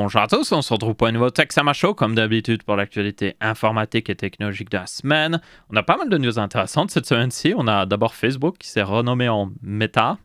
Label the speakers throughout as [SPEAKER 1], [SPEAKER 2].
[SPEAKER 1] Bonjour à tous, on se retrouve pour un nouveau Tech Show comme d'habitude pour l'actualité informatique et technologique de la semaine. On a pas mal de news intéressantes cette semaine-ci. On a d'abord Facebook qui s'est renommé en Meta.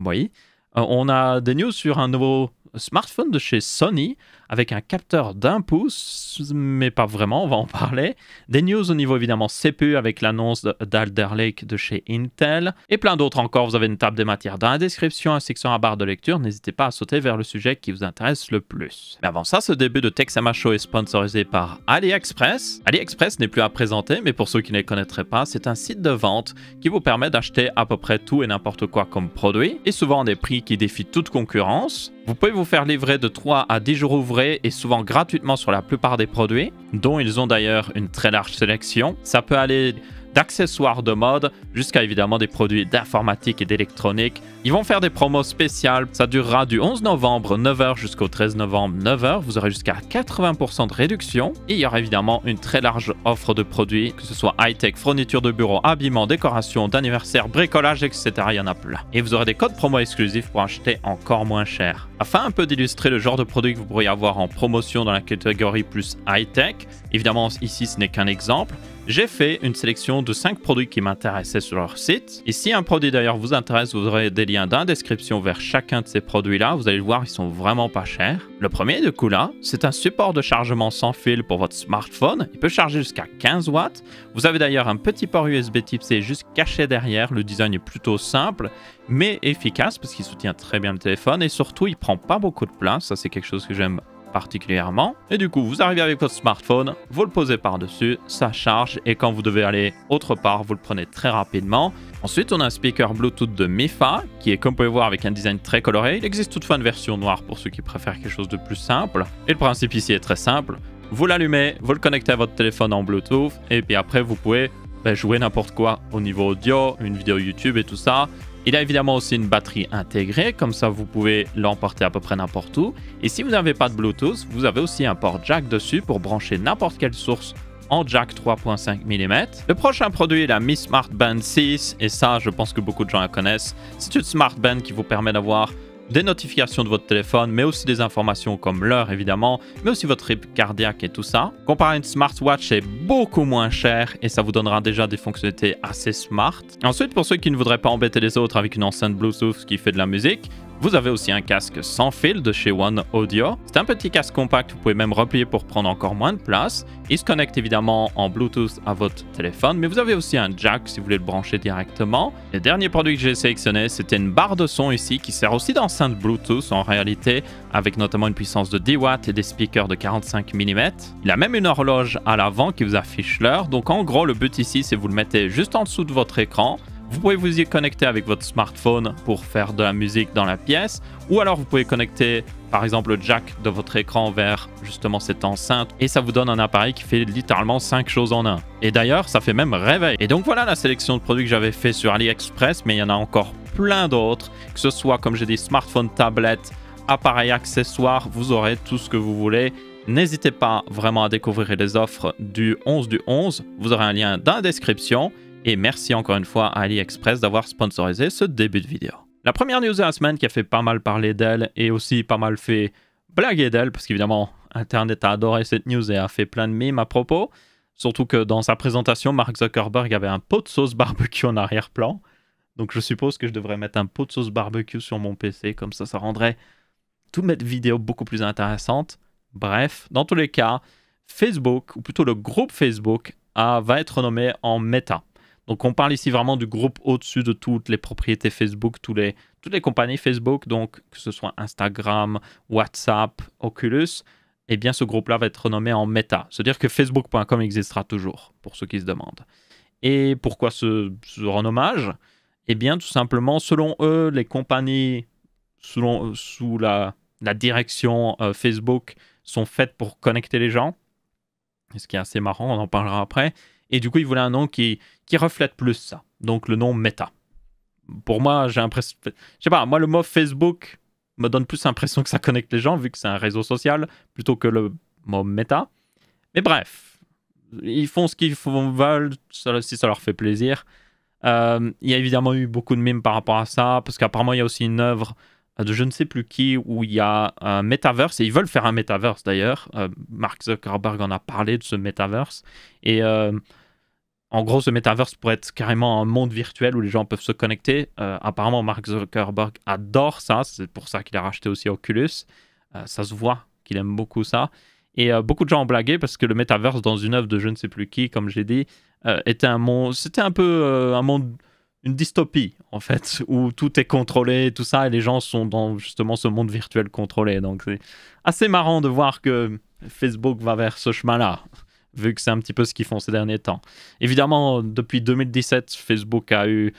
[SPEAKER 1] Oui. Euh, on a des news sur un nouveau smartphone de chez Sony avec un capteur d'un pouce, mais pas vraiment, on va en parler. Des news au niveau évidemment CPU avec l'annonce d'Alder Lake de chez Intel et plein d'autres encore. Vous avez une table des matières dans la description ainsi que sur la barre de lecture. N'hésitez pas à sauter vers le sujet qui vous intéresse le plus. Mais avant ça, ce début de Texama Show est sponsorisé par AliExpress. AliExpress n'est plus à présenter, mais pour ceux qui ne les connaîtraient pas, c'est un site de vente qui vous permet d'acheter à peu près tout et n'importe quoi comme produit et souvent à des prix qui défient toute concurrence. Vous pouvez vous faire livrer de 3 à 10 jours ouvrés et souvent gratuitement sur la plupart des produits, dont ils ont d'ailleurs une très large sélection. Ça peut aller d'accessoires de mode jusqu'à évidemment des produits d'informatique et d'électronique. Ils vont faire des promos spéciales. Ça durera du 11 novembre 9h jusqu'au 13 novembre 9h. Vous aurez jusqu'à 80% de réduction. Et il y aura évidemment une très large offre de produits, que ce soit high-tech, fourniture de bureau, habillement, décoration, d'anniversaire, bricolage, etc. Il y en a plein. Et vous aurez des codes promo exclusifs pour acheter encore moins cher. Afin un peu d'illustrer le genre de produits que vous pourriez avoir en promotion dans la catégorie plus high-tech, évidemment ici ce n'est qu'un exemple, j'ai fait une sélection de 5 produits qui m'intéressaient sur leur site. Et si un produit d'ailleurs vous intéresse, vous aurez des liens dans la description vers chacun de ces produits-là. Vous allez voir, ils sont vraiment pas chers. Le premier de là, c'est un support de chargement sans fil pour votre smartphone. Il peut charger jusqu'à 15 watts. Vous avez d'ailleurs un petit port USB type C juste caché derrière. Le design est plutôt simple, mais efficace parce qu'il soutient très bien le téléphone et surtout il prend pas beaucoup de place. Ça, c'est quelque chose que j'aime particulièrement. Et du coup, vous arrivez avec votre smartphone, vous le posez par-dessus, ça charge et quand vous devez aller autre part, vous le prenez très rapidement. Ensuite, on a un speaker Bluetooth de Mifa qui est, comme vous pouvez voir, avec un design très coloré. Il existe toutefois une version noire pour ceux qui préfèrent quelque chose de plus simple. Et le principe ici est très simple. Vous l'allumez, vous le connectez à votre téléphone en Bluetooth et puis après, vous pouvez ben, jouer n'importe quoi au niveau audio, une vidéo YouTube et tout ça. Il a évidemment aussi une batterie intégrée, comme ça vous pouvez l'emporter à peu près n'importe où. Et si vous n'avez pas de Bluetooth, vous avez aussi un port jack dessus pour brancher n'importe quelle source en jack 3.5 mm. Le prochain produit est la Mi Smart Band 6, et ça je pense que beaucoup de gens la connaissent. C'est une Smart Band qui vous permet d'avoir des notifications de votre téléphone, mais aussi des informations comme l'heure évidemment, mais aussi votre rythme cardiaque et tout ça. Comparé à une smartwatch, c'est beaucoup moins cher et ça vous donnera déjà des fonctionnalités assez smart. Ensuite, pour ceux qui ne voudraient pas embêter les autres avec une enceinte Bluetooth qui fait de la musique, vous avez aussi un casque sans fil de chez One Audio. C'est un petit casque compact, vous pouvez même replier pour prendre encore moins de place. Il se connecte évidemment en Bluetooth à votre téléphone, mais vous avez aussi un jack si vous voulez le brancher directement. Le dernier produit que j'ai sélectionné, c'était une barre de son ici qui sert aussi d'enceinte Bluetooth en réalité, avec notamment une puissance de 10 watts et des speakers de 45 mm. Il a même une horloge à l'avant qui vous affiche l'heure, donc en gros le but ici c'est vous le mettez juste en dessous de votre écran vous pouvez vous y connecter avec votre smartphone pour faire de la musique dans la pièce, ou alors vous pouvez connecter par exemple le jack de votre écran vers justement cette enceinte, et ça vous donne un appareil qui fait littéralement cinq choses en un. Et d'ailleurs, ça fait même réveil. Et donc voilà la sélection de produits que j'avais fait sur AliExpress, mais il y en a encore plein d'autres, que ce soit comme j'ai dit smartphone, tablette, appareil, accessoires, vous aurez tout ce que vous voulez. N'hésitez pas vraiment à découvrir les offres du 11 du 11, vous aurez un lien dans la description. Et merci encore une fois à AliExpress d'avoir sponsorisé ce début de vidéo. La première news de la semaine qui a fait pas mal parler d'elle et aussi pas mal fait blaguer d'elle, parce qu'évidemment, Internet a adoré cette news et a fait plein de mimes à propos. Surtout que dans sa présentation, Mark Zuckerberg avait un pot de sauce barbecue en arrière-plan. Donc je suppose que je devrais mettre un pot de sauce barbecue sur mon PC, comme ça, ça rendrait toutes mes vidéos beaucoup plus intéressantes. Bref, dans tous les cas, Facebook, ou plutôt le groupe Facebook, va être nommé en Meta. Donc on parle ici vraiment du groupe au-dessus de toutes les propriétés Facebook, tous les, toutes les compagnies Facebook, donc que ce soit Instagram, WhatsApp, Oculus, eh bien ce groupe-là va être renommé en Meta. C'est-à-dire que Facebook.com existera toujours, pour ceux qui se demandent. Et pourquoi ce, renommage Eh bien tout simplement, selon eux, les compagnies selon, sous la, direction euh, Facebook sont faites pour connecter les gens. Ce qui est assez marrant, on en parlera après. Et du coup, ils voulaient un nom qui, qui reflète plus ça. Donc le nom Meta. Pour moi, j'ai l'impression. Je sais pas, moi, le mot Facebook me donne plus l'impression que ça connecte les gens, vu que c'est un réseau social, plutôt que le mot Meta. Mais bref, ils font ce qu'ils veulent, si ça leur fait plaisir. Euh, il y a évidemment eu beaucoup de mimes par rapport à ça, parce qu'apparemment, il y a aussi une œuvre de je ne sais plus qui où il y a un metaverse et ils veulent faire un metaverse d'ailleurs. Euh, Mark Zuckerberg en a parlé de ce metaverse et euh, en gros, ce Metaverse pourrait être carrément un monde virtuel où les gens peuvent se connecter. Euh, apparemment, Mark Zuckerberg adore ça. C'est pour ça qu'il a racheté aussi Oculus. Euh, ça se voit qu'il aime beaucoup ça. Et euh, beaucoup de gens ont blagué parce que le Metaverse, dans une œuvre de je ne sais plus qui, comme j'ai dit, était un monde. C'était un peu un monde. Une dystopie, en fait, où tout est contrôlé, tout ça, et les gens sont dans justement ce monde virtuel contrôlé. Donc, c'est assez marrant de voir que Facebook va vers ce chemin-là vu que c'est un petit peu ce qu'ils font ces derniers temps. Évidemment, depuis 2017, Facebook a eu,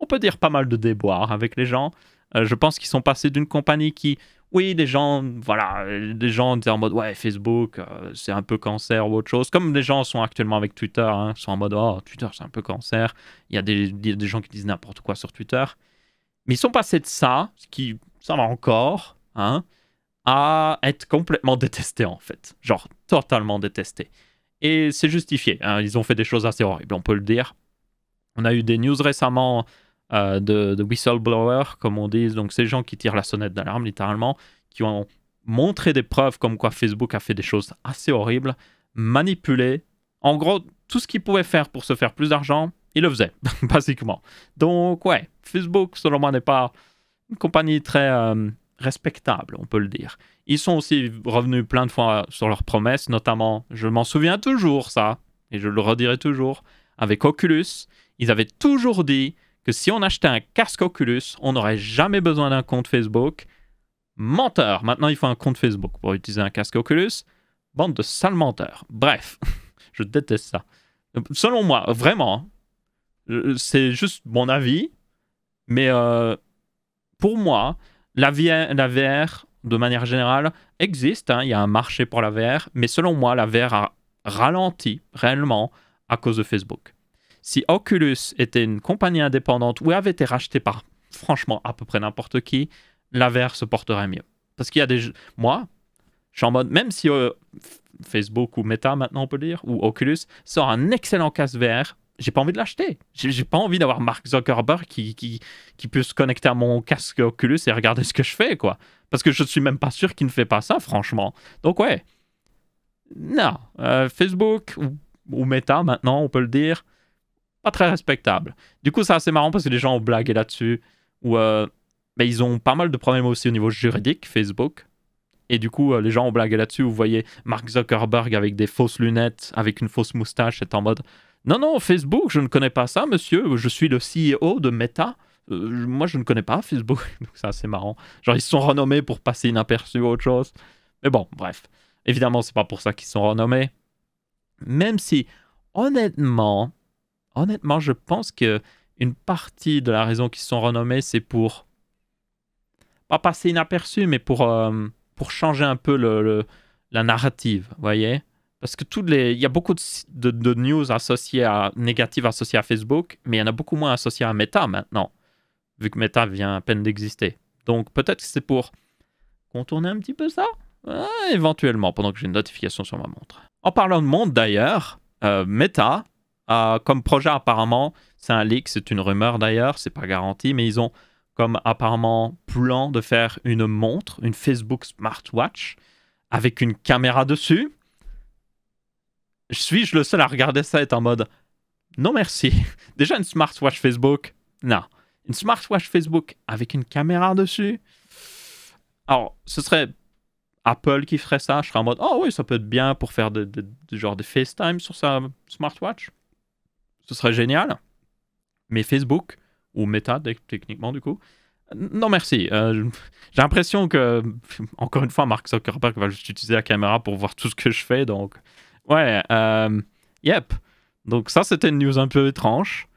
[SPEAKER 1] on peut dire, pas mal de déboires avec les gens. Euh, je pense qu'ils sont passés d'une compagnie qui, oui, les gens, voilà, les gens étaient en mode, ouais, Facebook, euh, c'est un peu cancer ou autre chose. Comme les gens sont actuellement avec Twitter, hein, sont en mode, oh, Twitter, c'est un peu cancer. Il y a des, gens qui disent n'importe quoi sur Twitter. Mais ils sont passés de ça, ce qui, ça va encore, hein, à être complètement détesté en fait. Genre, totalement détestés. Et c'est justifié. Hein. Ils ont fait des choses assez horribles, on peut le dire. On a eu des news récemment euh, de, whistleblowers, comme on dit, donc ces gens qui tirent la sonnette d'alarme littéralement, qui ont montré des preuves comme quoi Facebook a fait des choses assez horribles, manipulé. En gros, tout ce qu'ils pouvaient faire pour se faire plus d'argent, ils le faisaient, basiquement. Donc, ouais, Facebook, selon moi, n'est pas une compagnie très. Euh, Respectable, on peut le dire. Ils sont aussi revenus plein de fois sur leurs promesses, notamment, je m'en souviens toujours ça, et je le redirai toujours, avec Oculus, ils avaient toujours dit que si on achetait un casque Oculus, on n'aurait jamais besoin d'un compte Facebook. Menteur Maintenant, il faut un compte Facebook pour utiliser un casque Oculus. Bande de sales menteurs. Bref, je déteste ça. Selon moi, vraiment, c'est juste mon avis, mais euh, pour moi, la, VR, de manière générale, existe. Hein. il y a un marché pour la VR. Mais selon moi, la VR a ralenti réellement à cause de Facebook. Si Oculus était une compagnie indépendante ou avait été rachetée par, franchement, à peu près n'importe qui, la VR se porterait mieux. Parce qu'il y a des... Moi, je suis en mode, même si euh, Facebook ou Meta maintenant on peut dire, ou Oculus, sort un excellent casque VR, j'ai pas envie de l'acheter. J'ai pas envie d'avoir Mark Zuckerberg qui, qui, qui, puisse se connecter à mon casque Oculus et regarder ce que je fais, quoi. Parce que je suis même pas sûr qu'il ne fait pas ça, franchement. Donc, ouais. Non. Euh, Facebook ou, Meta, maintenant, on peut le dire, pas très respectable. Du coup, c'est assez marrant parce que les gens ont blagué là-dessus. Ou, euh, ben, ils ont pas mal de problèmes aussi au niveau juridique, Facebook. Et du coup, euh, les gens ont blagué là-dessus. Vous voyez Mark Zuckerberg avec des fausses lunettes, avec une fausse moustache, est en mode non, non, Facebook, je ne connais pas ça, monsieur. Je suis le CEO de Meta. Euh, moi, je ne connais pas Facebook. Donc, ça, c'est marrant. Genre, ils se sont renommés pour passer inaperçu ou autre chose. Mais bon, bref. Évidemment, c'est pas pour ça qu'ils sont renommés. Même si, honnêtement, honnêtement, je pense que une partie de la raison qu'ils sont renommés, c'est pour pas passer inaperçu, mais pour euh, pour changer un peu le la narrative, vous voyez. Parce que toutes les, il y a beaucoup de, news associées à, négatives associées à Facebook, mais il y en a beaucoup moins associées à Meta maintenant, vu que Meta vient à peine d'exister. Donc peut-être que c'est pour contourner un petit peu ça, éventuellement, pendant que j'ai une notification sur ma montre. En parlant de monde d'ailleurs, euh, Meta, a comme projet apparemment, c'est un leak, c'est une rumeur d'ailleurs, c'est pas garanti, mais ils ont comme apparemment plan de faire une montre, une Facebook Smartwatch, avec une caméra dessus je suis je le seul à regarder ça être en mode non merci. Déjà une smartwatch Facebook, non. Une smartwatch Facebook avec une caméra dessus. Alors, ce serait Apple qui ferait ça. Je serais en mode oh oui, ça peut être bien pour faire du genre de genre des FaceTime sur sa smartwatch. Ce serait génial. Mais Facebook ou Meta techniquement du coup. Non merci. Euh, j'ai l'impression que encore une fois Mark Zuckerberg va juste utiliser la caméra pour voir tout ce que je fais donc. Ouais, euh, yep. Donc ça, c'était une news un peu étrange.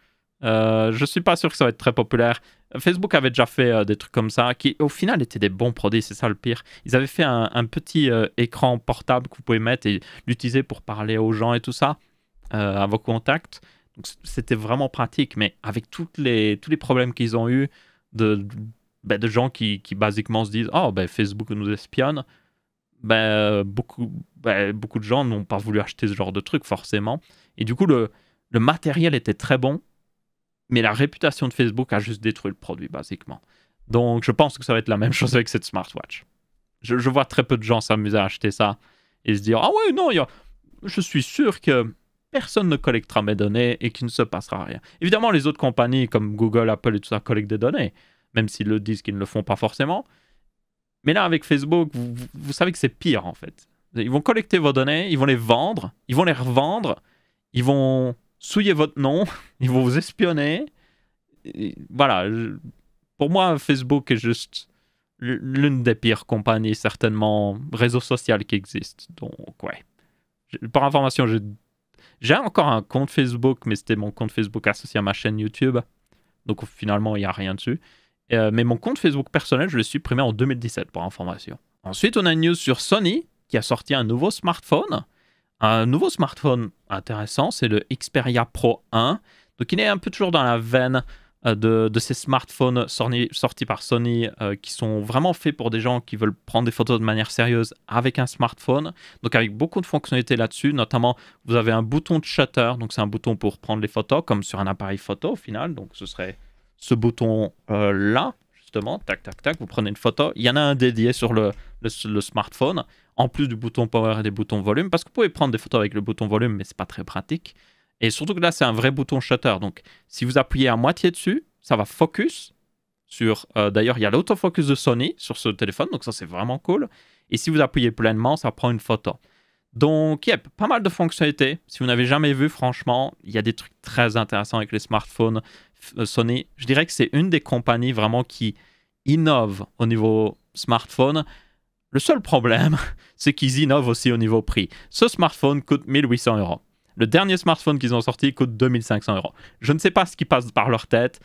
[SPEAKER 1] Euh, je suis pas sûr que ça va être très populaire. Facebook avait déjà fait euh, des trucs comme ça, qui au final étaient des bons produits, c'est ça le pire. Ils avaient fait un, petit euh, écran portable que vous pouvez mettre et l'utiliser pour parler aux gens et tout ça, à vos contacts. c'était vraiment pratique, mais avec toutes les, tous les problèmes qu'ils ont eu de, ben, de gens qui, qui, basiquement se disent Oh, ben, Facebook nous espionne. Ben, euh, beaucoup, ben, beaucoup de gens n'ont pas voulu acheter ce genre de truc, forcément. Et du coup, le, le matériel était très bon, mais la réputation de Facebook a juste détruit le produit, basiquement. Donc, je pense que ça va être la même chose avec cette smartwatch. Je, vois très peu de gens s'amuser à acheter ça et se dire Ah ouais, non, je suis sûr que personne ne collectera mes données et qu'il ne se passera rien. Évidemment, les autres compagnies comme Google, Apple et tout ça collectent des données, même s'ils le disent qu'ils ne le font pas forcément. Mais là, avec Facebook, vous, savez que c'est pire, en fait. Ils vont collecter vos données, ils vont les vendre, ils vont les revendre, ils vont souiller votre nom, ils vont vous espionner. voilà. Pour moi, Facebook est juste l'une des pires compagnies, certainement, réseau social qui existe. Donc, ouais. Par information, j'ai encore un compte Facebook, mais c'était mon compte Facebook associé à ma chaîne YouTube. Donc, finalement, il n'y a rien dessus. Euh, mais mon compte Facebook personnel, je l'ai supprimé en 2017 pour information. Ensuite, on a une news sur Sony qui a sorti un nouveau smartphone. Un nouveau smartphone intéressant, c'est le Xperia Pro 1. Donc il est un peu toujours dans la veine euh, de, ces smartphones sortis par Sony euh, qui sont vraiment faits pour des gens qui veulent prendre des photos de manière sérieuse avec un smartphone. Donc avec beaucoup de fonctionnalités là-dessus, notamment vous avez un bouton de shutter, donc c'est un bouton pour prendre les photos comme sur un appareil photo au final, donc ce serait ce bouton-là, justement, tac, tac, tac, vous prenez une photo. Il y en a un dédié sur le, le, smartphone, en plus du bouton power et des boutons volume, parce que vous pouvez prendre des photos avec le bouton volume, mais c'est pas très pratique. Et surtout que là, c'est un vrai bouton shutter. Donc, si vous appuyez à moitié dessus, ça va focus sur. Euh, d'ailleurs, il y a l'autofocus de Sony sur ce téléphone, donc ça, c'est vraiment cool. Et si vous appuyez pleinement, ça prend une photo. Donc, yep, pas mal de fonctionnalités. Si vous n'avez jamais vu, franchement, il y a des trucs très intéressants avec les smartphones euh, Sony. Je dirais que c'est une des compagnies vraiment qui innove au niveau smartphone. Le seul problème, c'est qu'ils innovent aussi au niveau prix. Ce smartphone coûte 1800 euros. Le dernier smartphone qu'ils ont sorti coûte 2500 euros. Je ne sais pas ce qui passe par leur tête,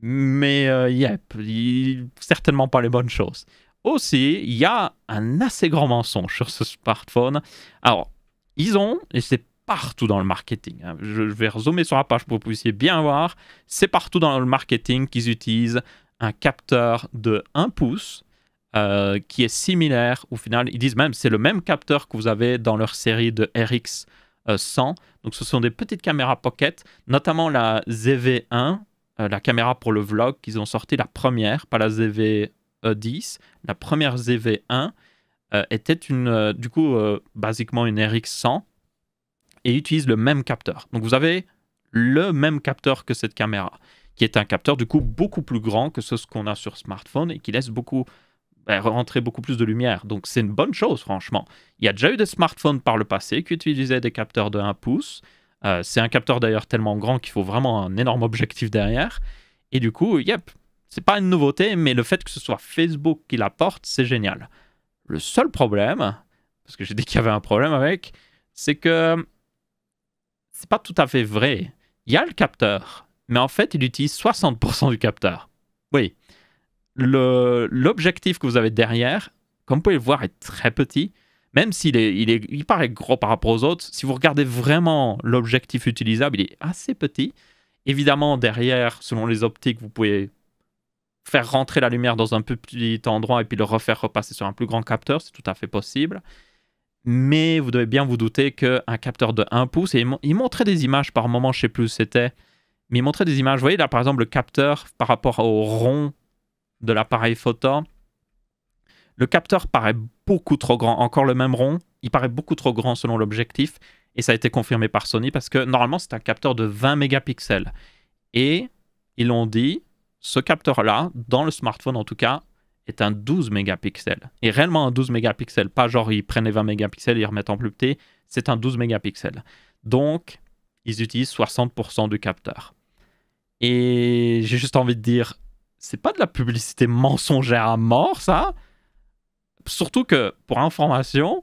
[SPEAKER 1] mais euh, yep, certainement pas les bonnes choses aussi, il y a un assez grand mensonge sur ce smartphone. Alors, ils ont, et c'est partout dans le marketing, hein, je vais zoomer sur la page pour que vous puissiez bien voir, c'est partout dans le marketing qu'ils utilisent un capteur de 1 pouce euh, qui est similaire. Au final, ils disent même c'est le même capteur que vous avez dans leur série de RX 100. Euh, Donc ce sont des petites caméras pocket, notamment la ZV1, euh, la caméra pour le vlog qu'ils ont sorti la première, pas la ZV 10, euh, la première ZV1 euh, était une, euh, du coup, basiquement une RX100 et utilise le même capteur. Donc vous avez le même capteur que cette caméra, qui est un capteur du coup beaucoup plus grand que ce qu'on a sur smartphone et qui laisse beaucoup ben, rentrer beaucoup plus de lumière. Donc c'est une bonne chose franchement. Il y a déjà eu des smartphones par le passé qui utilisaient des capteurs de 1 pouce. c'est un capteur d'ailleurs tellement grand qu'il faut vraiment un énorme objectif derrière. Et du coup, yep, c'est pas une nouveauté, mais le fait que ce soit Facebook qui l'apporte, c'est génial. Le seul problème, parce que j'ai dit qu'il y avait un problème avec, c'est que c'est pas tout à fait vrai. Il y a le capteur, mais en fait, il utilise 60% du capteur. Oui. L'objectif que vous avez derrière, comme vous pouvez le voir, est très petit. Même s'il est, il est, il paraît gros par rapport aux autres, si vous regardez vraiment l'objectif utilisable, il est assez petit. Évidemment, derrière, selon les optiques, vous pouvez faire rentrer la lumière dans un plus petit endroit et puis le refaire repasser sur un plus grand capteur, c'est tout à fait possible. Mais vous devez bien vous douter qu'un capteur de 1 pouce, et il montrait des images par moment, je sais plus c'était, mais il montrait des images. Vous voyez là, par exemple, le capteur par rapport au rond de l'appareil photo, le capteur paraît beaucoup trop grand. Encore le même rond, il paraît beaucoup trop grand selon l'objectif. Et ça a été confirmé par Sony parce que normalement, c'est un capteur de 20 mégapixels. Et ils l'ont dit, ce capteur-là, dans le smartphone en tout cas, est un 12 mégapixels. Et réellement un 12 mégapixels, pas genre ils prennent les 20 mégapixels et ils remettent en plus petit, c'est un 12 mégapixels. Donc, ils utilisent 60% du capteur. Et j'ai juste envie de dire, c'est pas de la publicité mensongère à mort, ça. Surtout que, pour information,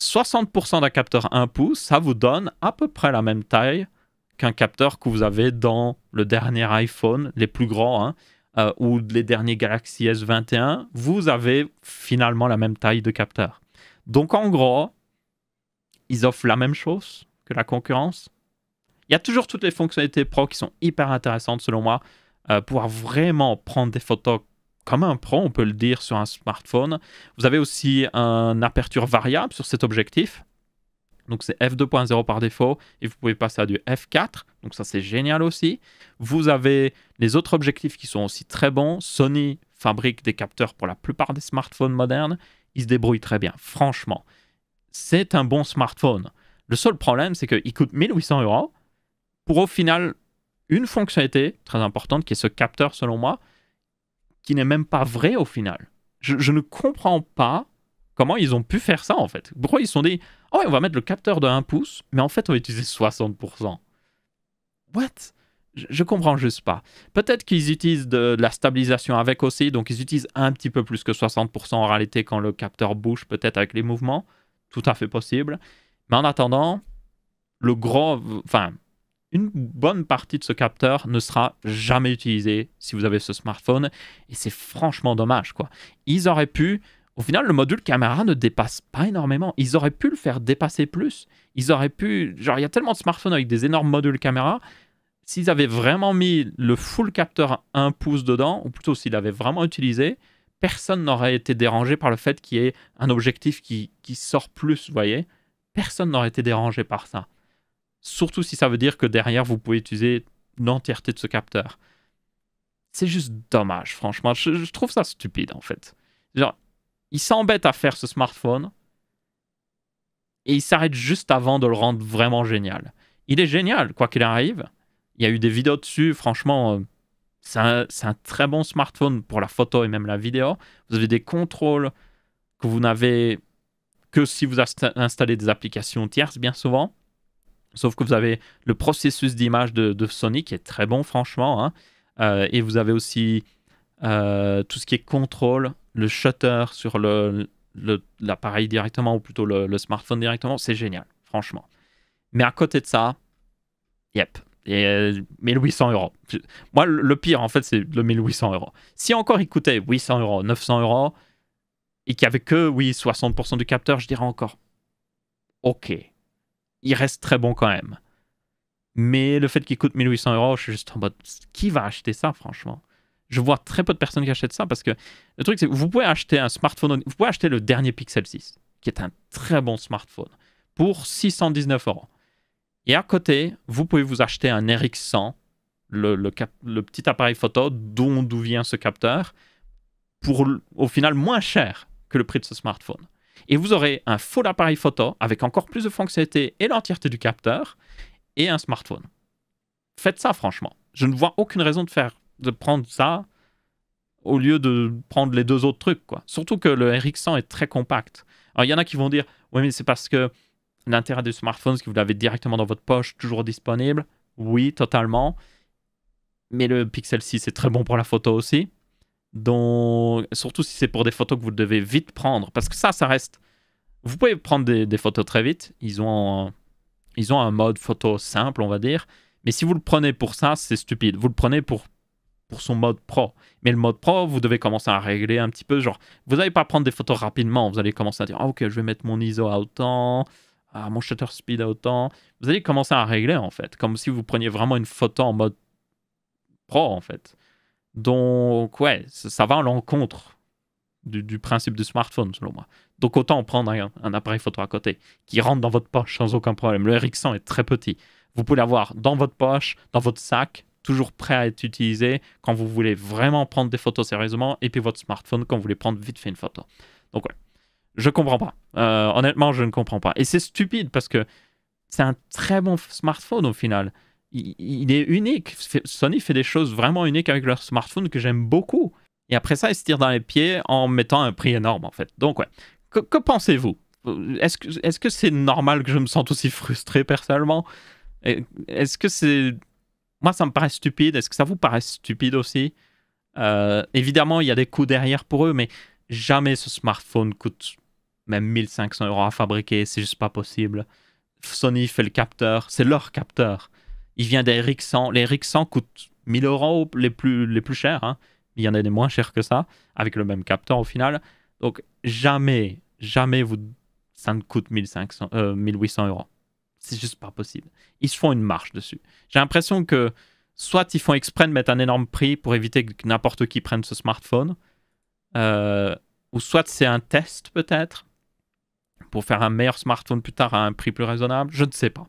[SPEAKER 1] 60% d'un capteur 1 pouce, ça vous donne à peu près la même taille qu'un capteur que vous avez dans le dernier iPhone, les plus grands, hein, euh, ou les derniers Galaxy S21, vous avez finalement la même taille de capteur. Donc en gros, ils offrent la même chose que la concurrence. Il y a toujours toutes les fonctionnalités pro qui sont hyper intéressantes selon moi. Euh, pouvoir vraiment prendre des photos comme un pro, on peut le dire, sur un smartphone. Vous avez aussi un aperture variable sur cet objectif. Donc c'est f2.0 par défaut et vous pouvez passer à du f4. Donc ça c'est génial aussi. Vous avez les autres objectifs qui sont aussi très bons. Sony fabrique des capteurs pour la plupart des smartphones modernes. Il se débrouille très bien. Franchement, c'est un bon smartphone. Le seul problème c'est qu'il coûte 1800 euros pour au final une fonctionnalité très importante qui est ce capteur selon moi qui n'est même pas vrai au final. Je, je ne comprends pas comment ils ont pu faire ça en fait Pourquoi ils se sont dit Oh, on va mettre le capteur de 1 pouce, mais en fait on va utiliser 60% What je, comprends juste pas. Peut-être qu'ils utilisent de, la stabilisation avec aussi, donc ils utilisent un petit peu plus que 60% en réalité quand le capteur bouge, peut-être avec les mouvements. Tout à fait possible. Mais en attendant, le gros. Enfin, une bonne partie de ce capteur ne sera jamais utilisée si vous avez ce smartphone. Et c'est franchement dommage, quoi. Ils auraient pu au final, le module caméra ne dépasse pas énormément. Ils auraient pu le faire dépasser plus. Ils auraient pu. Genre, il y a tellement de smartphones avec des énormes modules caméra. S'ils avaient vraiment mis le full capteur un pouce dedans, ou plutôt s'ils l'avaient vraiment utilisé, personne n'aurait été dérangé par le fait qu'il y ait un objectif qui, sort plus, vous voyez. Personne n'aurait été dérangé par ça. Surtout si ça veut dire que derrière, vous pouvez utiliser l'entièreté de ce capteur. C'est juste dommage, franchement. Je, je trouve ça stupide, en fait. Genre, il s'embête à faire ce smartphone et il s'arrête juste avant de le rendre vraiment génial. Il est génial, quoi qu'il arrive. Il y a eu des vidéos dessus, franchement, euh, c'est un, très bon smartphone pour la photo et même la vidéo. Vous avez des contrôles que vous n'avez que si vous installez des applications tierces, bien souvent. Sauf que vous avez le processus d'image de, de, Sony qui est très bon, franchement. Hein. Euh, et vous avez aussi euh, tout ce qui est contrôle le shutter sur l'appareil directement, ou plutôt le, smartphone directement, c'est génial, franchement. Mais à côté de ça, yep, et 1800 euh, euros. Moi, le pire, en fait, c'est le 1800 euros. Si encore il coûtait 800 euros, 900 euros, et qu'il n'y avait que, oui, 60% du capteur, je dirais encore, ok, il reste très bon quand même. Mais le fait qu'il coûte 1800 euros, je suis juste en mode, qui va acheter ça, franchement je vois très peu de personnes qui achètent ça parce que le truc, c'est vous pouvez acheter un smartphone, vous pouvez acheter le dernier Pixel 6, qui est un très bon smartphone, pour 619 euros. Et à côté, vous pouvez vous acheter un RX100, le, petit appareil photo dont d'où vient ce capteur, pour au final moins cher que le prix de ce smartphone. Et vous aurez un faux appareil photo avec encore plus de fonctionnalités et l'entièreté du capteur et un smartphone. Faites ça franchement. Je ne vois aucune raison de faire de prendre ça au lieu de prendre les deux autres trucs, quoi. Surtout que le RX100 est très compact. Alors, il y en a qui vont dire, oui, mais c'est parce que l'intérêt du smartphone, c'est que vous l'avez directement dans votre poche, toujours disponible. Oui, totalement. Mais le Pixel 6 est très bon pour la photo aussi. Donc, surtout si c'est pour des photos que vous devez vite prendre, parce que ça, ça reste. Vous pouvez prendre des, photos très vite. Ils ont, ils ont un mode photo simple, on va dire. Mais si vous le prenez pour ça, c'est stupide. Vous le prenez pour son mode pro. Mais le mode pro, vous devez commencer à régler un petit peu. Genre, vous n'allez pas prendre des photos rapidement. Vous allez commencer à dire, ah, ok, je vais mettre mon ISO à autant, à ah, mon shutter speed à autant. Vous allez commencer à régler, en fait. Comme si vous preniez vraiment une photo en mode pro, en fait. Donc, ouais, ça, va à l'encontre du, principe du smartphone, selon moi. Donc, autant prendre un, un, appareil photo à côté qui rentre dans votre poche sans aucun problème. Le RX100 est très petit. Vous pouvez l'avoir dans votre poche, dans votre sac, toujours prêt à être utilisé quand vous voulez vraiment prendre des photos sérieusement et puis votre smartphone quand vous voulez prendre vite fait une photo. Donc ouais, je comprends pas. Euh, honnêtement, je ne comprends pas. Et c'est stupide parce que c'est un très bon smartphone au final. Il, est unique. Sony fait des choses vraiment uniques avec leur smartphone que j'aime beaucoup. Et après ça, ils se tirent dans les pieds en mettant un prix énorme en fait. Donc ouais, que, pensez-vous Est-ce que c'est normal que je me sente aussi frustré personnellement Est-ce que c'est moi, ça me paraît stupide. Est-ce que ça vous paraît stupide aussi euh, Évidemment, il y a des coûts derrière pour eux, mais jamais ce smartphone coûte même 1500 euros à fabriquer. C'est juste pas possible. Sony fait le capteur. C'est leur capteur. Il vient des RX100. Les RX100 coûtent 1000 euros les plus, les plus chers. Hein. Il y en a des moins chers que ça, avec le même capteur au final. Donc, jamais, jamais vous, ça ne coûte 1500, 1800 euh, euros. C'est juste pas possible. Ils se font une marche dessus. J'ai l'impression que soit ils font exprès de mettre un énorme prix pour éviter que n'importe qui prenne ce smartphone, euh, ou soit c'est un test peut-être pour faire un meilleur smartphone plus tard à un prix plus raisonnable. Je ne sais pas.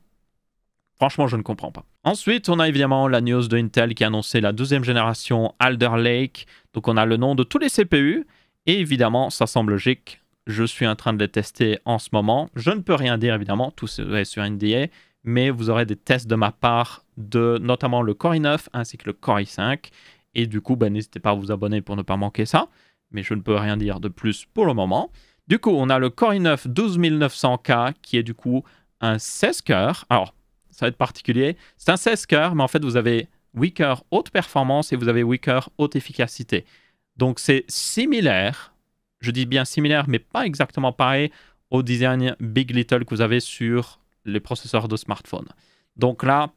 [SPEAKER 1] Franchement, je ne comprends pas. Ensuite, on a évidemment la news de Intel qui a annoncé la deuxième génération Alder Lake. Donc, on a le nom de tous les CPU. Et évidemment, ça semble logique je suis en train de les tester en ce moment. Je ne peux rien dire évidemment, tout est sur NDA, mais vous aurez des tests de ma part de notamment le Core i9 ainsi que le Core i5. Et du coup, ben, n'hésitez pas à vous abonner pour ne pas manquer ça. Mais je ne peux rien dire de plus pour le moment. Du coup, on a le Core i9 12900K qui est du coup un 16 cœurs. Alors, ça va être particulier. C'est un 16 cœurs, mais en fait, vous avez 8 cœurs haute performance et vous avez 8 cœurs haute efficacité. Donc, c'est similaire je dis bien similaire, mais pas exactement pareil au design Big Little que vous avez sur les processeurs de smartphone. Donc là,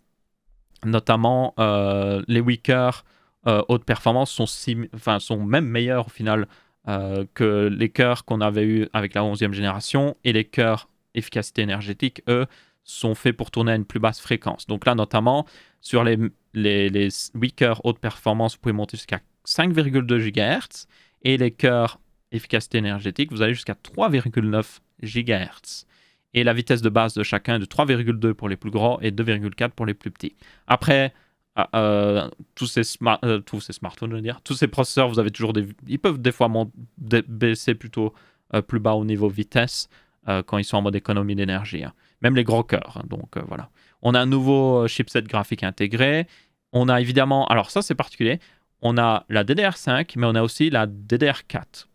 [SPEAKER 1] notamment euh, les Weaker euh, haute performance sont, enfin, sont même meilleurs au final euh, que les cœurs qu'on avait eu avec la 11e génération et les cœurs efficacité énergétique, eux, sont faits pour tourner à une plus basse fréquence. Donc là, notamment, sur les, les, les 8 haute performance, vous pouvez monter jusqu'à 5,2 GHz et les cœurs efficacité énergétique, vous allez jusqu'à 3,9 GHz. Et la vitesse de base de chacun est de 3,2 pour les plus grands et 2,4 pour les plus petits. Après, euh, euh, euh, tous, ces smartphones, tous ces processeurs, vous avez toujours des, ils peuvent des fois baisser plutôt plus bas au niveau vitesse quand ils sont en mode économie d'énergie. Hein. Même les gros cœurs. Hein, donc voilà. On a un nouveau chipset graphique intégré. On a évidemment, alors ça c'est particulier, on a la DDR5, mais on a aussi la DDR4.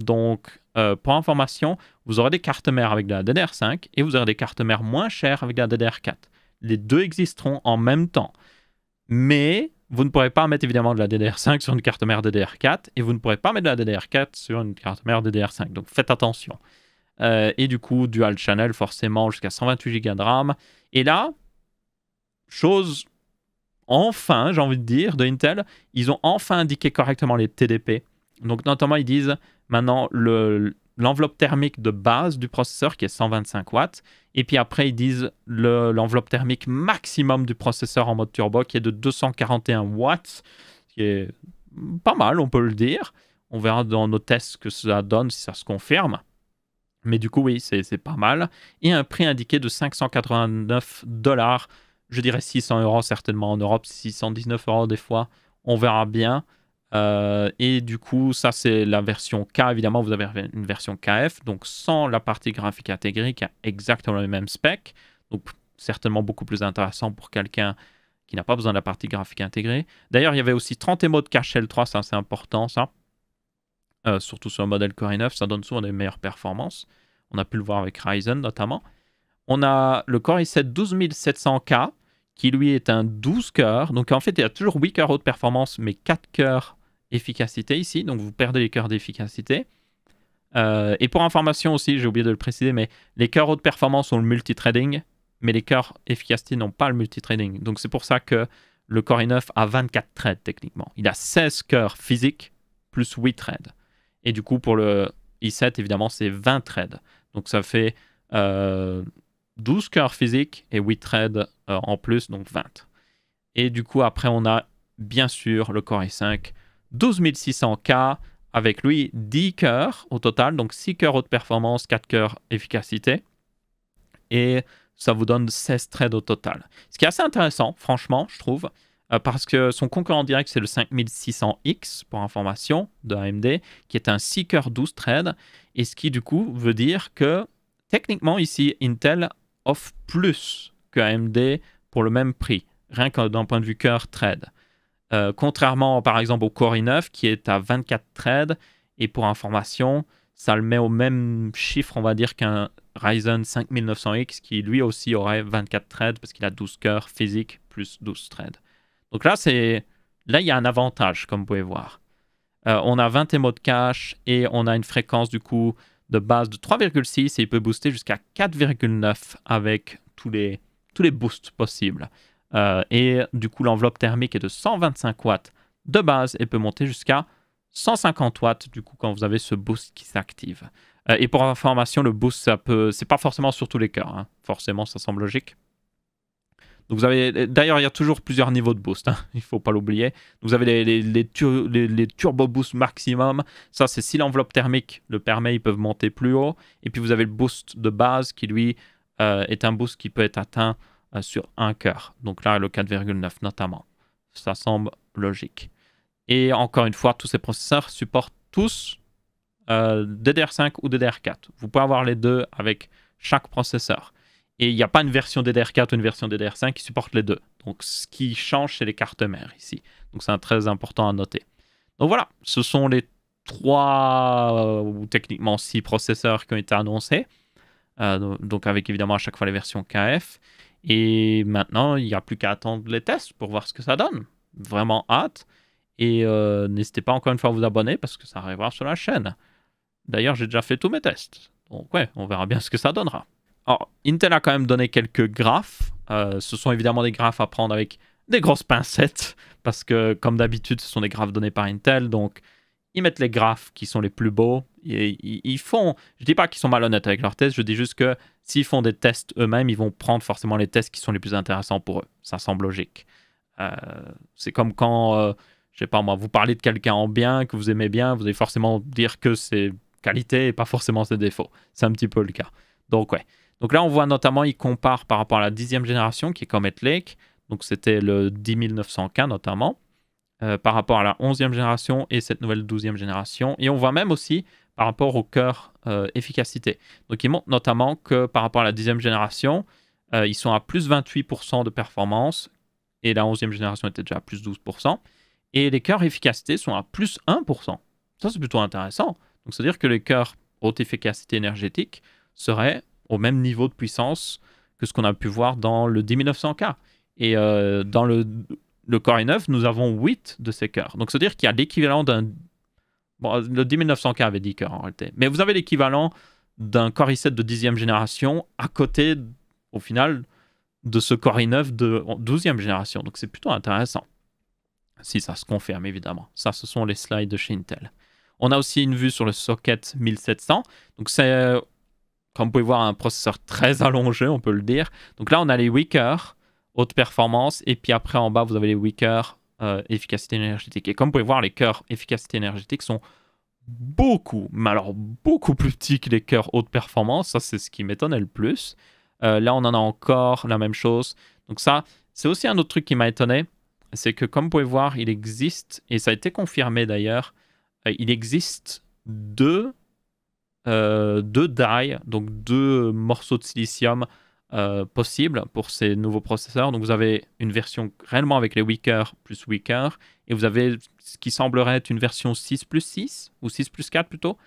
[SPEAKER 1] Donc, euh, pour information, vous aurez des cartes mères avec de la DDR5 et vous aurez des cartes mères moins chères avec de la DDR4. Les deux existeront en même temps. Mais vous ne pourrez pas mettre évidemment de la DDR5 sur une carte mère DDR4 et vous ne pourrez pas mettre de la DDR4 sur une carte mère DDR5. Donc, faites attention. Euh, et du coup, dual channel forcément jusqu'à 128 Go de RAM. Et là, chose enfin, j'ai envie de dire, de Intel, ils ont enfin indiqué correctement les TDP. Donc notamment, ils disent maintenant l'enveloppe thermique de base du processeur qui est 125 watts. Et puis après, ils disent l'enveloppe thermique maximum du processeur en mode turbo qui est de 241 watts, ce qui est pas mal, on peut le dire. On verra dans nos tests ce que ça donne, si ça se confirme. Mais du coup, oui, c'est pas mal. Et un prix indiqué de 589 dollars. Je dirais 600 euros certainement en Europe, 619 euros des fois. On verra bien. Euh, et du coup, ça c'est la version K. Évidemment, vous avez une version KF, donc sans la partie graphique intégrée qui a exactement le même spec. Donc certainement beaucoup plus intéressant pour quelqu'un qui n'a pas besoin de la partie graphique intégrée. D'ailleurs, il y avait aussi 30 de cache L3, ça c'est important ça. Euh, surtout sur le modèle Core i9, ça donne souvent des meilleures performances. On a pu le voir avec Ryzen notamment. On a le Core i7 12700K qui lui est un 12 cœurs. Donc en fait, il y a toujours 8 cœurs haute performance, mais 4 cœurs efficacité ici, donc vous perdez les cœurs d'efficacité. Euh, et pour information aussi, j'ai oublié de le préciser, mais les cœurs haute performance ont le multitrading, mais les cœurs efficacité n'ont pas le multitrading. Donc c'est pour ça que le Core i9 a 24 trades techniquement. Il a 16 cœurs physiques plus 8 trades. Et du coup, pour le i7, évidemment, c'est 20 trades. Donc ça fait 12 euh, cœurs physiques et 8 trades euh, en plus, donc 20. Et du coup, après, on a bien sûr le Core i5 12600 600 cas avec lui 10 cœurs au total, donc 6 cœurs haute performance, 4 cœurs efficacité. Et ça vous donne 16 trades au total. Ce qui est assez intéressant, franchement, je trouve, euh, parce que son concurrent direct, c'est le 5600X, pour information, de AMD, qui est un 6 cœurs 12 trades, et ce qui du coup veut dire que techniquement ici, Intel offre plus que AMD pour le même prix, rien que d'un point de vue cœur trade. Euh, contrairement par exemple au Core i9 qui est à 24 threads et pour information, ça le met au même chiffre, on va dire, qu'un Ryzen 5900X qui lui aussi aurait 24 threads parce qu'il a 12 cœurs physiques plus 12 threads. Donc là, c'est là il y a un avantage comme vous pouvez voir. Euh, on a 20 émots de cache et on a une fréquence du coup de base de 3,6 et il peut booster jusqu'à 4,9 avec tous les, tous les boosts possibles. Euh, et du coup, l'enveloppe thermique est de 125 watts de base et peut monter jusqu'à 150 watts du coup quand vous avez ce boost qui s'active. Euh, et pour information, le boost, ça peut, c'est pas forcément sur tous les cœurs. Hein. Forcément, ça semble logique. Donc vous avez, d'ailleurs, il y a toujours plusieurs niveaux de boost. Hein. Il faut pas l'oublier. Vous avez les, les, turbo boost maximum. Ça, c'est si l'enveloppe thermique le permet, ils peuvent monter plus haut. Et puis vous avez le boost de base qui lui euh, est un boost qui peut être atteint euh, sur un cœur. Donc là, le 4,9 notamment. Ça semble logique. Et encore une fois, tous ces processeurs supportent tous euh, DDR5 ou DDR4. Vous pouvez avoir les deux avec chaque processeur. Et il n'y a pas une version DDR4 ou une version DDR5 qui supporte les deux. Donc ce qui change, c'est les cartes mères ici. Donc c'est très important à noter. Donc voilà, ce sont les trois, euh, ou techniquement six processeurs qui ont été annoncés. donc avec évidemment à chaque fois les versions KF. Et maintenant, il n'y a plus qu'à attendre les tests pour voir ce que ça donne. Vraiment hâte. Et euh, n'hésitez pas encore une fois à vous abonner parce que ça arrivera sur la chaîne. D'ailleurs, j'ai déjà fait tous mes tests. Donc ouais, on verra bien ce que ça donnera. Alors, Intel a quand même donné quelques graphes. Euh, ce sont évidemment des graphes à prendre avec des grosses pincettes parce que, comme d'habitude, ce sont des graphes donnés par Intel. Donc, ils mettent les graphes qui sont les plus beaux. Ils, ils, font, je dis pas qu'ils sont malhonnêtes avec leurs tests, je dis juste que s'ils font des tests eux-mêmes, ils vont prendre forcément les tests qui sont les plus intéressants pour eux. Ça semble logique. Euh, c'est comme quand, je euh, je sais pas moi, vous parlez de quelqu'un en bien, que vous aimez bien, vous allez forcément dire que c'est qualité et pas forcément ses défauts. C'est un petit peu le cas. Donc ouais. Donc là, on voit notamment, ils comparent par rapport à la dixième génération qui est Comet Lake. Donc c'était le 10900K notamment. Euh, par rapport à la 11e génération et cette nouvelle 12e génération. Et on voit même aussi par rapport au cœur euh, efficacité. Donc, ils montrent notamment que par rapport à la 10e génération, euh, ils sont à plus 28% de performance et la 11e génération était déjà à plus 12%. Et les cœurs efficacité sont à plus 1%. Ça, c'est plutôt intéressant. Donc, c'est-à-dire que les cœurs haute efficacité énergétique seraient au même niveau de puissance que ce qu'on a pu voir dans le 10900K. Et dans le le Core i9, nous avons 8 de ces cœurs. Donc, c'est-à-dire qu'il y a l'équivalent d'un. Bon, le 10900K avait 10 cœurs en réalité. Mais vous avez l'équivalent d'un Core i7 de 10e génération à côté, au final, de ce Core i9 de 12e génération. Donc, c'est plutôt intéressant. Si ça se confirme, évidemment. Ça, ce sont les slides de chez Intel. On a aussi une vue sur le socket 1700. Donc, c'est, comme vous pouvez voir, un processeur très allongé, on peut le dire. Donc là, on a les 8 cœurs haute performance. Et puis après, en bas, vous avez les weaker, euh, efficacité énergétique. Et comme vous pouvez voir, les cœurs efficacité énergétique sont beaucoup, mais alors beaucoup plus petits que les cœurs haute performance. Ça, c'est ce qui m'étonnait le plus. Euh, là, on en a encore la même chose. Donc ça, c'est aussi un autre truc qui m'a étonné. C'est que comme vous pouvez voir, il existe, et ça a été confirmé d'ailleurs, euh, il existe deux, deux die, donc deux morceaux de silicium euh, possible pour ces nouveaux processeurs. Donc vous avez une version réellement avec les coeurs plus coeurs, et vous avez ce qui semblerait être une version 6 plus 6, ou 6 plus 4 plutôt,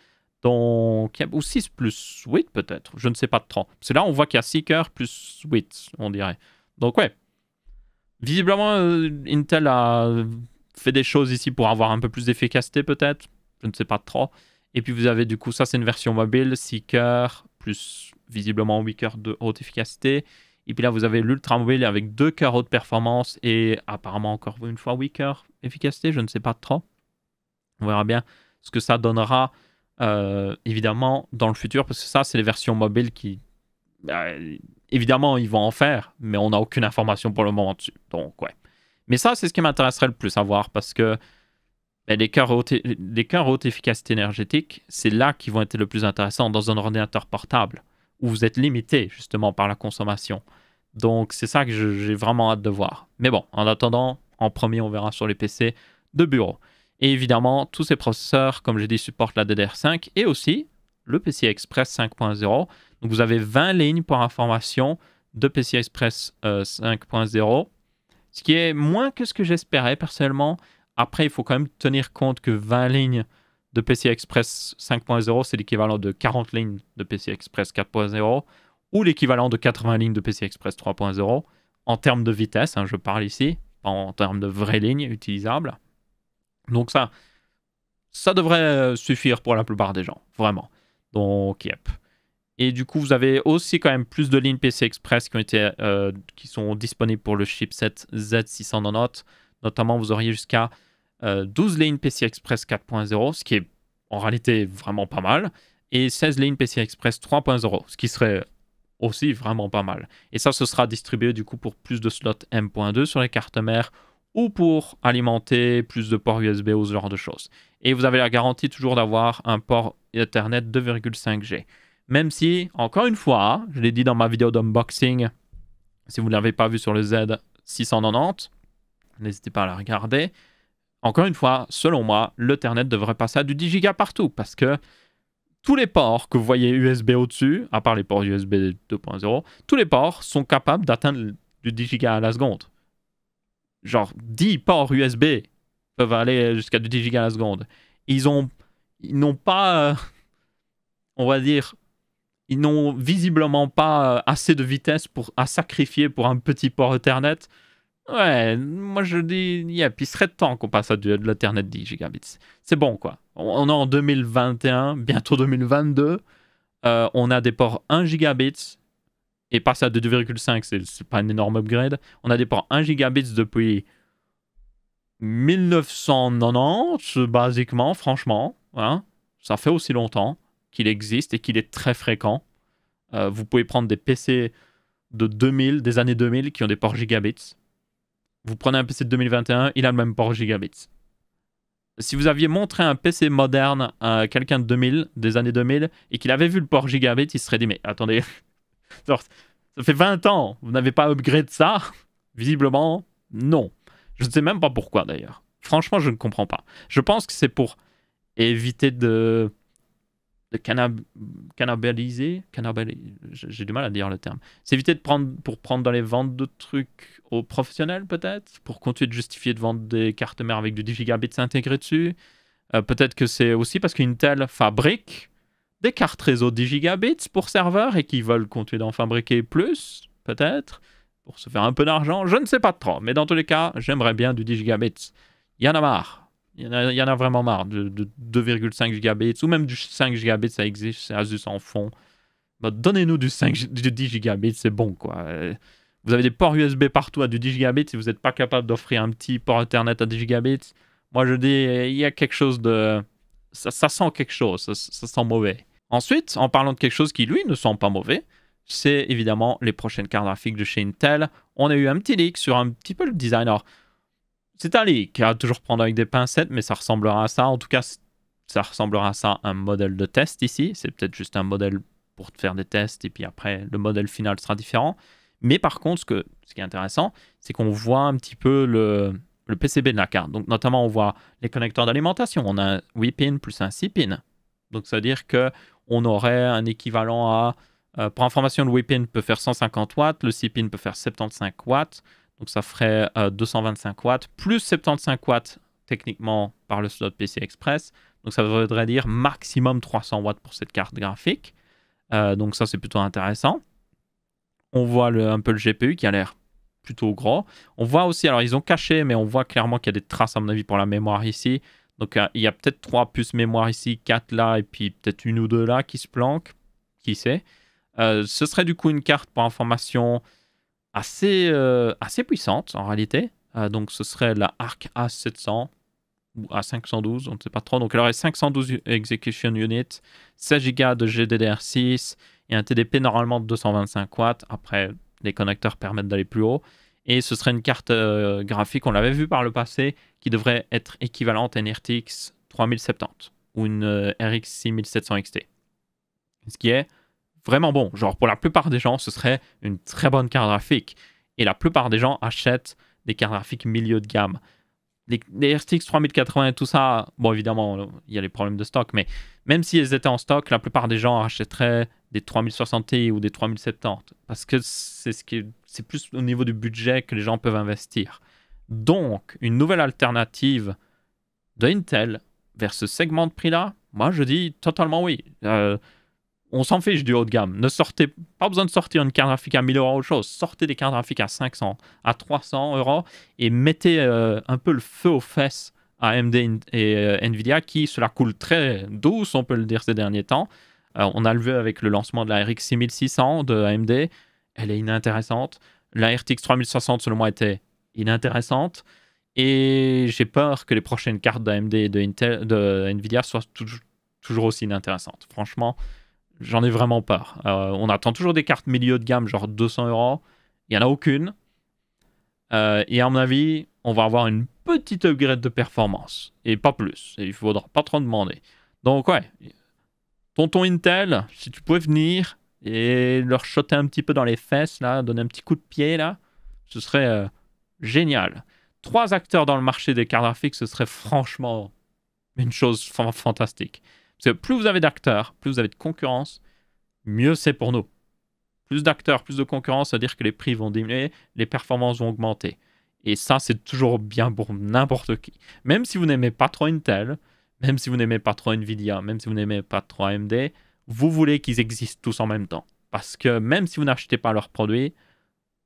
[SPEAKER 1] donc, ou 6 plus 8 peut-être, je ne sais pas trop. C'est là, on voit qu'il y a 6 cœurs plus 8, on dirait. Donc ouais, visiblement, euh, Intel a fait des choses ici pour avoir un peu plus d'efficacité peut-être, je ne sais pas trop. Et puis vous avez du coup, ça c'est une version mobile, 6 cœurs, plus visiblement weaker de haute efficacité. Et puis là, vous avez l'Ultra Mobile avec deux cœurs haute performance et apparemment encore une fois weaker efficacité, je ne sais pas trop. On verra bien ce que ça donnera euh, évidemment dans le futur, parce que ça, c'est les versions mobiles qui... Euh, évidemment, ils vont en faire, mais on n'a aucune information pour le moment dessus. Donc, ouais. Mais ça, c'est ce qui m'intéresserait le plus à voir, parce que mais ben, les cœurs haute, les haute efficacité énergétique, c'est là qu'ils vont être le plus intéressant dans un ordinateur portable, où vous êtes limité justement par la consommation. Donc c'est ça que j'ai vraiment hâte de voir. Mais bon, en attendant, en premier, on verra sur les PC de bureau. Et évidemment, tous ces processeurs, comme j'ai dit, supportent la DDR5 et aussi le PCI Express 5.0. Donc vous avez 20 lignes pour information de PCI Express 5.0, euh, ce qui est moins que ce que j'espérais personnellement. Après, il faut quand même tenir compte que 20 lignes de PC Express 5.0, c'est l'équivalent de 40 lignes de PC Express 4.0 ou l'équivalent de 80 lignes de PC Express 3.0 en termes de vitesse. Hein, je parle ici, en termes de vraies lignes utilisables. Donc ça, ça devrait euh, suffire pour la plupart des gens, vraiment. Donc, yep. Et du coup, vous avez aussi quand même plus de lignes PCI Express qui, ont été, euh, qui sont disponibles pour le chipset Z690 Notamment, vous auriez jusqu'à 12 euh, lignes PCI Express 4.0, ce qui est en réalité vraiment pas mal, et 16 lignes PCI Express 3.0, ce qui serait aussi vraiment pas mal. Et ça, ce sera distribué du coup pour plus de slots M.2 sur les cartes mères ou pour alimenter plus de ports USB ou ce genre de choses. Et vous avez la garantie toujours d'avoir un port Ethernet 2,5G. Même si, encore une fois, hein, je l'ai dit dans ma vidéo d'unboxing, si vous ne l'avez pas vu sur le Z690, N'hésitez pas à la regarder. Encore une fois, selon moi, l'Ethernet devrait passer à du 10 Go partout parce que tous les ports que vous voyez USB au-dessus, à part les ports USB 2.0, tous les ports sont capables d'atteindre du 10 Go à la seconde. Genre 10 ports USB peuvent aller jusqu'à du 10 Go à la seconde. Ils ont n'ont pas euh, on va dire ils n'ont visiblement pas euh, assez de vitesse pour à sacrifier pour un petit port Ethernet Ouais, moi je dis, il y a puis serait temps qu'on passe à de, l'Internet 10 gigabits. C'est bon quoi. On, est en 2021, bientôt 2022. Euh, on a des ports 1 gigabits. et passer à 2,5, c'est pas un énorme upgrade. On a des ports 1 gigabit depuis 1990, basiquement, franchement. Hein. Ça fait aussi longtemps qu'il existe et qu'il est très fréquent. Euh, vous pouvez prendre des PC de 2000, des années 2000 qui ont des ports gigabits vous prenez un PC de 2021, il a le même port Gigabit. Si vous aviez montré un PC moderne à quelqu'un de 2000, des années 2000, et qu'il avait vu le port gigabit, il serait dit mais attendez, ça fait 20 ans, vous n'avez pas upgrade ça Visiblement, non. Je ne sais même pas pourquoi d'ailleurs. Franchement, je ne comprends pas. Je pense que c'est pour éviter de de j'ai du mal à dire le terme. C'est éviter de prendre pour prendre dans les ventes de trucs aux professionnels peut-être, pour continuer de justifier de vendre des cartes mères avec du 10 gigabits intégré dessus. Euh, peut-être que c'est aussi parce qu'une telle fabrique des cartes réseau 10 gigabits pour serveurs et qu'ils veulent continuer d'en fabriquer plus, peut-être, pour se faire un peu d'argent. Je ne sais pas trop, mais dans tous les cas, j'aimerais bien du 10 gigabits. il Y en a marre. Il y, en a, vraiment marre de, 2,5 gigabits ou même du 5 gigabits, ça existe, c'est Asus en fond. Bah, donnez-nous du, 10 gigabits, c'est bon quoi. Euh, vous avez des ports USB partout à du 10 gigabits, si vous n'êtes pas capable d'offrir un petit port internet à 10 gigabits, moi je dis, il y a quelque chose de... Ça, sent quelque chose, ça, ça sent mauvais. Ensuite, en parlant de quelque chose qui, lui, ne sent pas mauvais, c'est évidemment les prochaines cartes graphiques de chez Intel. On a eu un petit leak sur un petit peu le design c'est un qui à toujours prendre avec des pincettes, mais ça ressemblera à ça. En tout cas, ça ressemblera à ça, un modèle de test ici. C'est peut-être juste un modèle pour faire des tests, et puis après, le modèle final sera différent. Mais par contre, ce, qui est intéressant, c'est qu'on voit un petit peu le, PCB de la carte. Donc notamment, on voit les connecteurs d'alimentation. On a un 8 pin plus un 6 pin. Donc ça veut dire que on aurait un équivalent à... Euh, pour information, le 8 pin peut faire 150 watts, le 6 pin peut faire 75 watts. Donc ça ferait 225 euh, watts, plus 75 watts techniquement par le slot PC Express. Donc ça voudrait dire maximum 300 watts pour cette carte graphique. Euh, donc ça c'est plutôt intéressant. On voit un peu le GPU qui a l'air plutôt gros. On voit aussi, alors ils ont caché, mais on voit clairement qu'il y a des traces à mon avis pour la mémoire ici. Donc il y a peut-être 3 puces mémoire ici, 4 là, et puis peut-être une ou deux là qui se planquent. Qui sait euh, Ce serait du coup une carte pour information assez, euh, assez puissante en réalité. Euh, donc ce serait la ARC A700 ou A512, on ne sait pas trop. Donc elle aurait 512 execution units, 16 Go de GDDR6 et un TDP normalement de 225 watts. Après, les connecteurs permettent d'aller plus haut. Et ce serait une carte euh, graphique, on l'avait vu par le passé, qui devrait être équivalente à une RTX 3070 ou une RX 6700 XT. Ce qui est vraiment bon. Genre, pour la plupart des gens, ce serait une très bonne carte graphique. Et la plupart des gens achètent des cartes graphiques milieu de gamme. Les, les, RTX 3080 et tout ça, bon, évidemment, il y a les problèmes de stock, mais même si elles étaient en stock, la plupart des gens achèteraient des 3060 ou des 3070 parce que c'est ce qui c'est plus au niveau du budget que les gens peuvent investir. Donc, une nouvelle alternative de Intel vers ce segment de prix-là, moi je dis totalement oui. Euh, on s'en fiche du haut de gamme. Ne sortez pas besoin de sortir une carte graphique à 1000 euros ou chose. Sortez des cartes graphiques à 500, à 300 euros et mettez euh, un peu le feu aux fesses à AMD et euh, Nvidia qui cela coule très douce, on peut le dire ces derniers temps. Euh, on a le vu avec le lancement de la RX 6600 de AMD. Elle est inintéressante. La RTX 3060 selon moi était inintéressante. Et j'ai peur que les prochaines cartes d'AMD et de, de Nvidia soient toujours aussi inintéressantes. Franchement, j'en ai vraiment peur. Euh, on attend toujours des cartes milieu de gamme, genre 200 euros. Il n'y en a aucune. Euh, et à mon avis, on va avoir une petite upgrade de performance. Et pas plus. il ne faudra pas trop demander. Donc, ouais. Tonton Intel, si tu pouvais venir et leur shotter un petit peu dans les fesses, là, donner un petit coup de pied, là, ce serait euh, génial. Trois acteurs dans le marché des cartes graphiques, ce serait franchement une chose fantastique plus vous avez d'acteurs, plus vous avez de concurrence, mieux c'est pour nous. Plus d'acteurs, plus de concurrence, ça veut dire que les prix vont diminuer, les performances vont augmenter. Et ça, c'est toujours bien pour n'importe qui. Même si vous n'aimez pas trop Intel, même si vous n'aimez pas trop Nvidia, même si vous n'aimez pas trop AMD, vous voulez qu'ils existent tous en même temps. Parce que même si vous n'achetez pas leurs produits,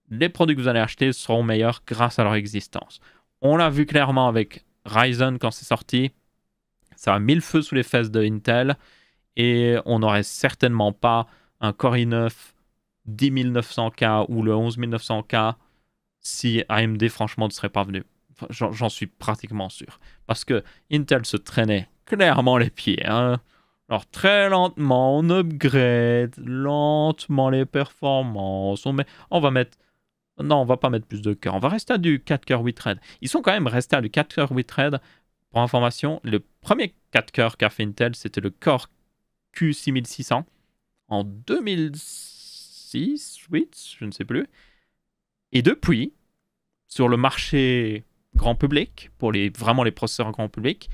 [SPEAKER 1] les produits que vous allez acheter seront meilleurs grâce à leur existence. On l'a vu clairement avec Ryzen quand c'est sorti, ça a mille feux sous les fesses de Intel et on n'aurait certainement pas un Core i9 10900K ou le 11900K si AMD franchement ne serait pas venu. J'en suis pratiquement sûr. Parce que Intel se traînait clairement les pieds. Hein. Alors très lentement, on upgrade lentement les performances. On, on va mettre... Non, on va pas mettre plus de cœur. On va rester à du 4 cœur 8 thread. Ils sont quand même restés à du 4 cœur 8 thread pour information, le premier 4 coeurs qu'a fait Intel, c'était le Core Q6600 en 2006, 8, je ne sais plus. Et depuis, sur le marché grand public, pour les, vraiment les processeurs grand public,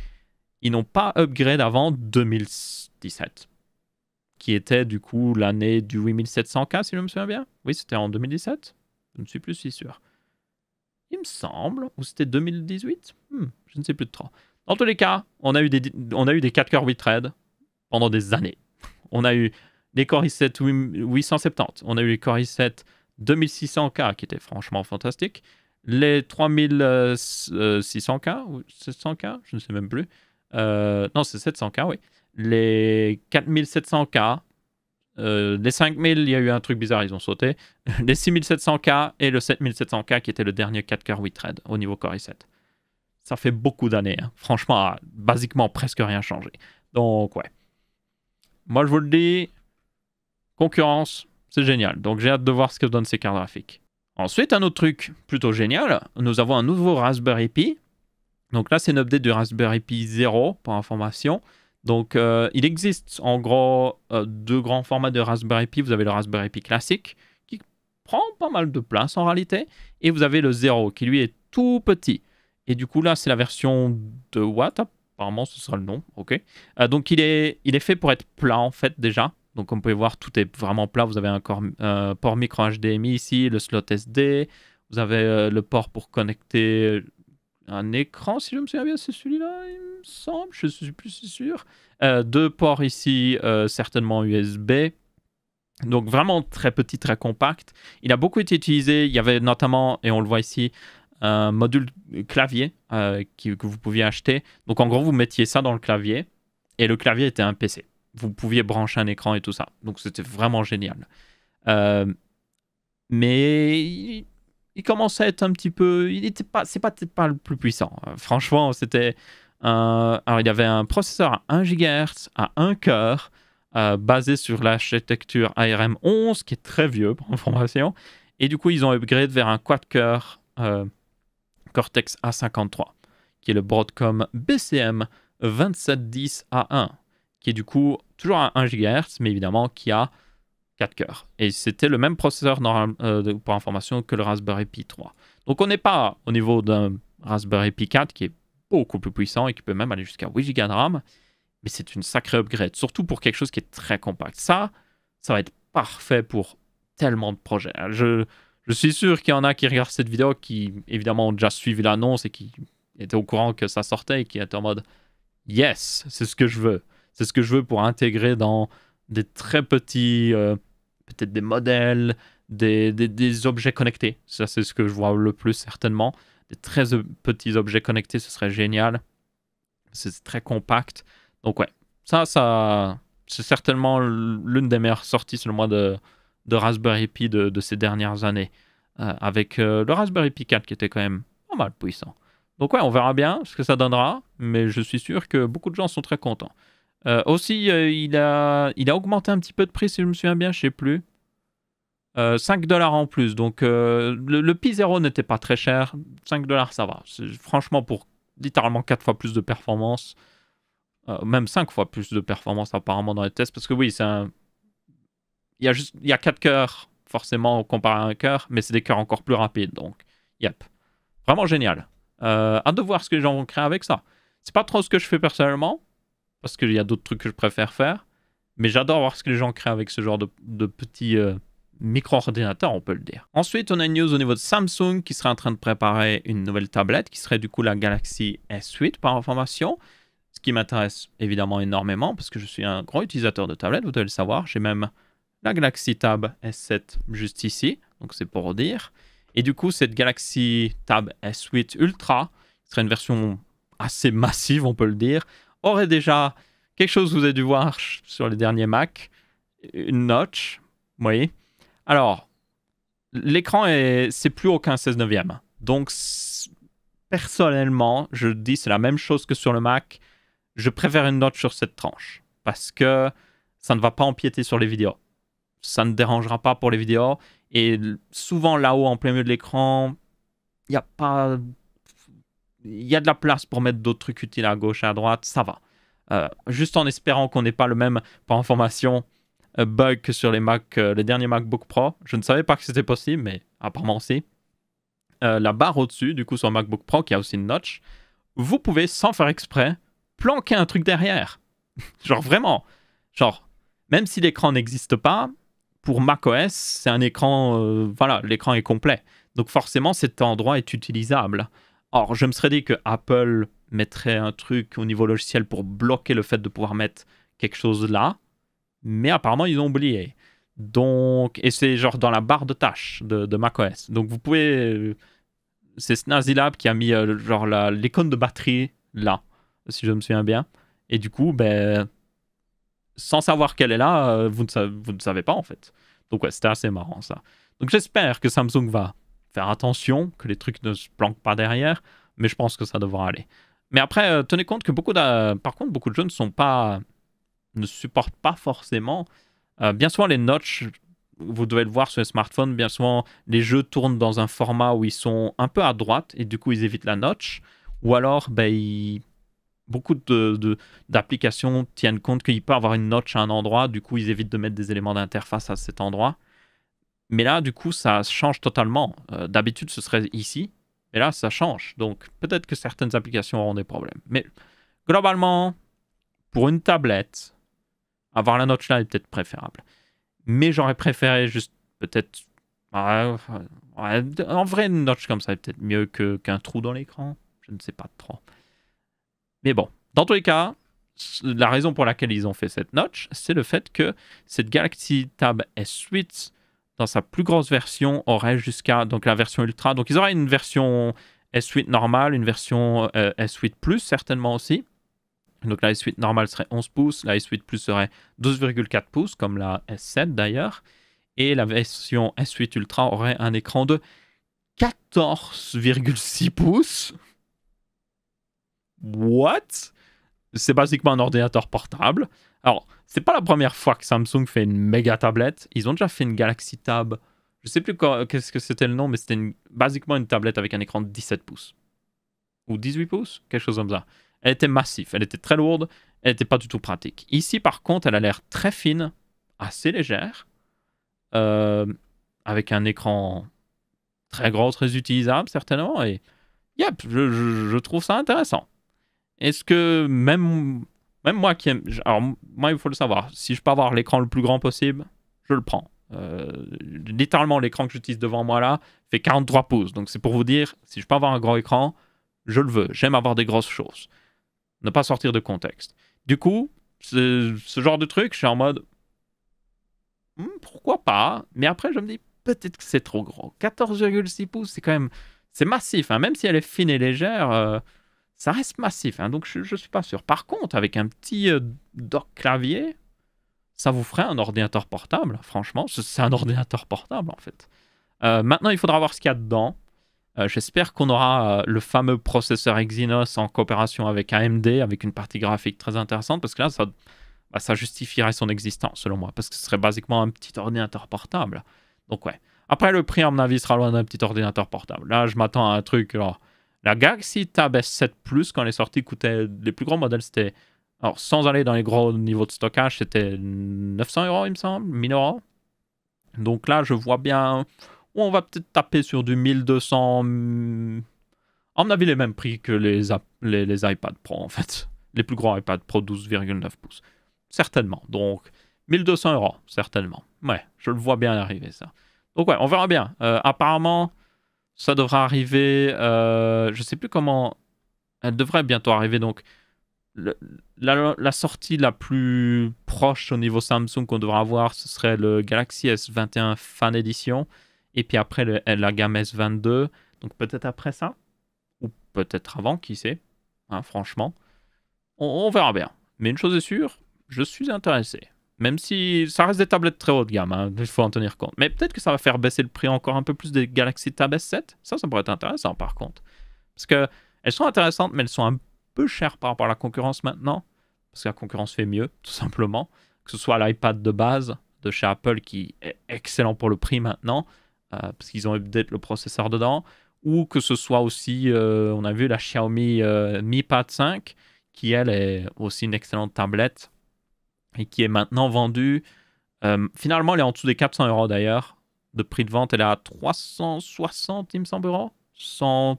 [SPEAKER 1] ils n'ont pas upgrade avant 2017, qui était du coup l'année du 8700K, si je me souviens bien. Oui, c'était en 2017 Je ne suis plus si sûr il me semble, ou c'était 2018 hmm, Je ne sais plus de trop. Dans tous les cas, on a eu des, on a eu des 4 coeurs 8 threads pendant des années. On a eu les Core 7 870, on a eu les Core i7 2600K qui étaient franchement fantastiques, les 3600K ou 700K, je ne sais même plus. Euh, non, c'est 700K, oui. Les 4700K, euh, les 5000, il y a eu un truc bizarre, ils ont sauté. Les 6700K et le 7700K qui était le dernier 4K 8 thread au niveau Core i7. Ça fait beaucoup d'années. Hein. Franchement, ah, basiquement, presque rien changé. Donc, ouais. Moi, je vous le dis, concurrence, c'est génial. Donc, j'ai hâte de voir ce que donnent ces cartes graphiques. Ensuite, un autre truc plutôt génial, nous avons un nouveau Raspberry Pi. Donc là, c'est une update du Raspberry Pi 0 pour information. Donc, euh, il existe en gros euh, deux grands formats de Raspberry Pi. Vous avez le Raspberry Pi classique, qui prend pas mal de place en réalité, et vous avez le 0, qui lui est tout petit. Et du coup, là, c'est la version de Watt, apparemment, ce sera le nom, ok. Euh, donc, il est, il est fait pour être plat, en fait, déjà. Donc, comme vous pouvez voir, tout est vraiment plat. Vous avez un port micro HDMI ici, le slot SD, vous avez le port pour connecter un écran, si je me souviens bien, c'est celui-là, il me semble, je ne suis plus si sûr. Euh, deux ports ici, euh, certainement USB. Donc vraiment très petit, très compact. Il a beaucoup été utilisé, il y avait notamment, et on le voit ici, un module clavier euh, que vous pouviez acheter. Donc en gros, vous mettiez ça dans le clavier, et le clavier était un PC. Vous pouviez brancher un écran et tout ça. Donc c'était vraiment génial. mais il commençait à être un petit peu. Il était pas, c'est pas peut-être pas le plus puissant. Euh, franchement, c'était. un, alors, il avait un processeur à 1 GHz, à 1 cœur, euh, basé sur l'architecture ARM11, qui est très vieux pour information. Et du coup, ils ont upgrade vers un quad cœur euh, Cortex A53, qui est le Broadcom BCM 2710A1, qui est du coup toujours à 1 GHz, mais évidemment qui a 4 cœurs. Et c'était le même processeur normal, euh, pour information que le Raspberry Pi 3. Donc on n'est pas au niveau d'un Raspberry Pi 4 qui est beaucoup plus puissant et qui peut même aller jusqu'à 8 Go de RAM, mais c'est une sacrée upgrade, surtout pour quelque chose qui est très compact. Ça, ça va être parfait pour tellement de projets. Je, je suis sûr qu'il y en a qui regardent cette vidéo qui, évidemment, ont déjà suivi l'annonce et qui étaient au courant que ça sortait et qui étaient en mode Yes, c'est ce que je veux. C'est ce que je veux pour intégrer dans des très petits, euh, peut-être des modèles, des, objets connectés. Ça, c'est ce que je vois le plus certainement. Des très euh, petits objets connectés, ce serait génial. C'est très compact. Donc ouais, ça, ça, c'est certainement l'une des meilleures sorties selon moi de, de Raspberry Pi de, ces dernières années. Euh, avec le Raspberry Pi 4 qui était quand même pas mal puissant. Donc ouais, on verra bien ce que ça donnera, mais je suis sûr que beaucoup de gens sont très contents. Euh, aussi, euh, il, a, il a augmenté un petit peu de prix, si je me souviens bien, je sais plus. 5 euh, dollars en plus. Donc, le, Pi 0 n'était pas très cher. 5 dollars, ça va. Franchement, pour littéralement 4 fois plus de performance, même 5 fois plus de performance apparemment dans les tests, parce que oui, c'est un... Il y a, juste, il y a 4 cœurs, forcément, comparé à un cœur, mais c'est des cœurs encore plus rapides. Donc, yep. Vraiment génial. à de voir ce que les gens vont créer avec ça. C'est pas trop ce que je fais personnellement, parce qu'il y a d'autres trucs que je préfère faire. Mais j'adore voir ce que les gens créent avec ce genre de, petits euh, micro-ordinateurs, on peut le dire. Ensuite, on a une news au niveau de Samsung qui serait en train de préparer une nouvelle tablette qui serait du coup la Galaxy S8 par information. Ce qui m'intéresse évidemment énormément parce que je suis un grand utilisateur de tablettes, vous devez le savoir. J'ai même la Galaxy Tab S7 juste ici, donc c'est pour dire. Et du coup, cette Galaxy Tab S8 Ultra serait une version assez massive, on peut le dire, aurait déjà quelque chose vous avez dû voir sur les derniers Mac, une notch, vous voyez. Alors, l'écran est, c'est plus aucun 16 neuvième. Donc, personnellement, je dis c'est la même chose que sur le Mac. Je préfère une notch sur cette tranche parce que ça ne va pas empiéter sur les vidéos. Ça ne dérangera pas pour les vidéos. Et souvent là-haut, en plein milieu de l'écran, il n'y a pas il y a de la place pour mettre d'autres trucs utiles à gauche et à droite, ça va. Euh, juste en espérant qu'on n'ait pas le même, par information, euh, bug que sur les Mac, euh, les derniers MacBook Pro. Je ne savais pas que c'était possible, mais apparemment si. la barre au-dessus, du coup, sur MacBook Pro, qui a aussi une notch, vous pouvez, sans faire exprès, planquer un truc derrière. Genre vraiment. Genre, même si l'écran n'existe pas, pour macOS, c'est un écran. voilà, l'écran est complet. Donc forcément, cet endroit est utilisable. Alors, je me serais dit que Apple mettrait un truc au niveau logiciel pour bloquer le fait de pouvoir mettre quelque chose là, mais apparemment, ils ont oublié. Donc, et c'est genre dans la barre de tâches de, de macOS. Donc, vous pouvez. Euh, c'est Snazilab qui a mis euh, genre l'icône de batterie là, si je me souviens bien. Et du coup, ben, sans savoir qu'elle est là, euh, vous ne, savez, vous savez pas en fait. Donc, ouais, c'était assez marrant ça. Donc, j'espère que Samsung va faire attention, que les trucs ne se planquent pas derrière, mais je pense que ça devra aller. Mais après, euh, tenez compte que beaucoup de, par contre, beaucoup de jeux ne sont pas, ne supportent pas forcément. Euh, bien souvent, les notches, vous devez le voir sur les smartphones, bien souvent, les jeux tournent dans un format où ils sont un peu à droite et du coup, ils évitent la notch. Ou alors, ben, beaucoup d'applications de, d'applications tiennent compte qu'il peut avoir une notch à un endroit, du coup, ils évitent de mettre des éléments d'interface à cet endroit. Mais là, du coup, ça change totalement. Euh, d'habitude, ce serait ici. Mais là, ça change. Donc, peut-être que certaines applications auront des problèmes. Mais globalement, pour une tablette, avoir la notch là est peut-être préférable. Mais j'aurais préféré juste peut-être... en vrai, une notch comme ça est peut-être mieux qu'un trou dans l'écran. Je ne sais pas trop. Mais bon, dans tous les cas, la raison pour laquelle ils ont fait cette notch, c'est le fait que cette Galaxy Tab S8 dans sa plus grosse version, aurait jusqu'à donc la version Ultra. Donc ils auraient une version S8 normale, une version euh, S8 Plus certainement aussi. Donc la S8 normale serait 11 pouces, la S8 Plus serait 12,4 pouces, comme la S7 d'ailleurs. Et la version S8 Ultra aurait un écran de 14,6 pouces. What C'est basiquement un ordinateur portable. Alors, c'est pas la première fois que Samsung fait une méga tablette. Ils ont déjà fait une Galaxy Tab. Je sais plus qu'est-ce que c'était le nom, mais c'était une, basiquement une tablette avec un écran de 17 pouces. Ou 18 pouces, quelque chose comme ça. Elle était massive, elle était très lourde, elle n'était pas du tout pratique. Ici, par contre, elle a l'air très fine, assez légère, euh, avec un écran très grand, très utilisable, certainement. Et yep, je trouve ça intéressant. Est-ce que même même moi qui aime. Alors, moi, il faut le savoir. Si je peux avoir l'écran le plus grand possible, je le prends. Euh, littéralement, l'écran que j'utilise devant moi là fait 43 pouces. Donc, c'est pour vous dire, si je peux avoir un grand écran, je le veux. J'aime avoir des grosses choses. Ne pas sortir de contexte. Du coup, ce, genre de truc, je suis en mode. Hmm, pourquoi pas Mais après, je me dis, peut-être que c'est trop gros. 14,6 pouces, c'est quand même. C'est massif. Hein. Même si elle est fine et légère. Euh, ça reste massif, hein, donc je ne suis pas sûr. Par contre, avec un petit euh, doc dock clavier, ça vous ferait un ordinateur portable, franchement. C'est un ordinateur portable, en fait. Euh, maintenant, il faudra voir ce qu'il y a dedans. Euh, j'espère qu'on aura le fameux processeur Exynos en coopération avec AMD, avec une partie graphique très intéressante, parce que là, bah, ça, justifierait son existence, selon moi, parce que ce serait basiquement un petit ordinateur portable. Donc, ouais. Après, le prix, à mon avis, sera loin d'un petit ordinateur portable. Là, je m'attends à un truc, la Galaxy Tab S7 Plus, quand les sorties sortie, coûtait. Les plus grands modèles, c'était. Alors, sans aller dans les gros niveaux de stockage, c'était 900 euros, il me semble, 1000 euros. Donc là, je vois bien. On va peut-être taper sur du 1200. En hmm, mon avis, les mêmes prix que les, les, iPad Pro, en fait. Les plus grands iPad Pro 12,9 pouces. Certainement. Donc, 1200 euros, certainement. Ouais, je le vois bien arriver, ça. Donc, ouais, on verra bien. Euh, apparemment ça devrait arriver, je euh, je sais plus comment, elle devrait bientôt arriver donc. la, sortie la plus proche au niveau Samsung qu'on devrait avoir, ce serait le Galaxy S21 Fan Edition, et puis après le, la gamme S22, donc peut-être après ça, ou peut-être avant, qui sait, hein, franchement. on verra bien. Mais une chose est sûre, je suis intéressé. Même si ça reste des tablettes très haut de gamme, hein, il faut en tenir compte. Mais peut-être que ça va faire baisser le prix encore un peu plus des Galaxy Tab S7. Ça, ça pourrait être intéressant par contre. Parce que elles sont intéressantes, mais elles sont un peu chères par rapport à la concurrence maintenant. Parce que la concurrence fait mieux, tout simplement. Que ce soit l'iPad de base de chez Apple qui est excellent pour le prix maintenant, euh, parce qu'ils ont update le processeur dedans. Ou que ce soit aussi, euh, on a vu la Xiaomi euh, Mi Pad 5, qui elle est aussi une excellente tablette et qui est maintenant vendu. Euh, finalement, elle est en dessous des 400 euros d'ailleurs. De prix de vente, elle est à 360, il me semble, euros. Sans,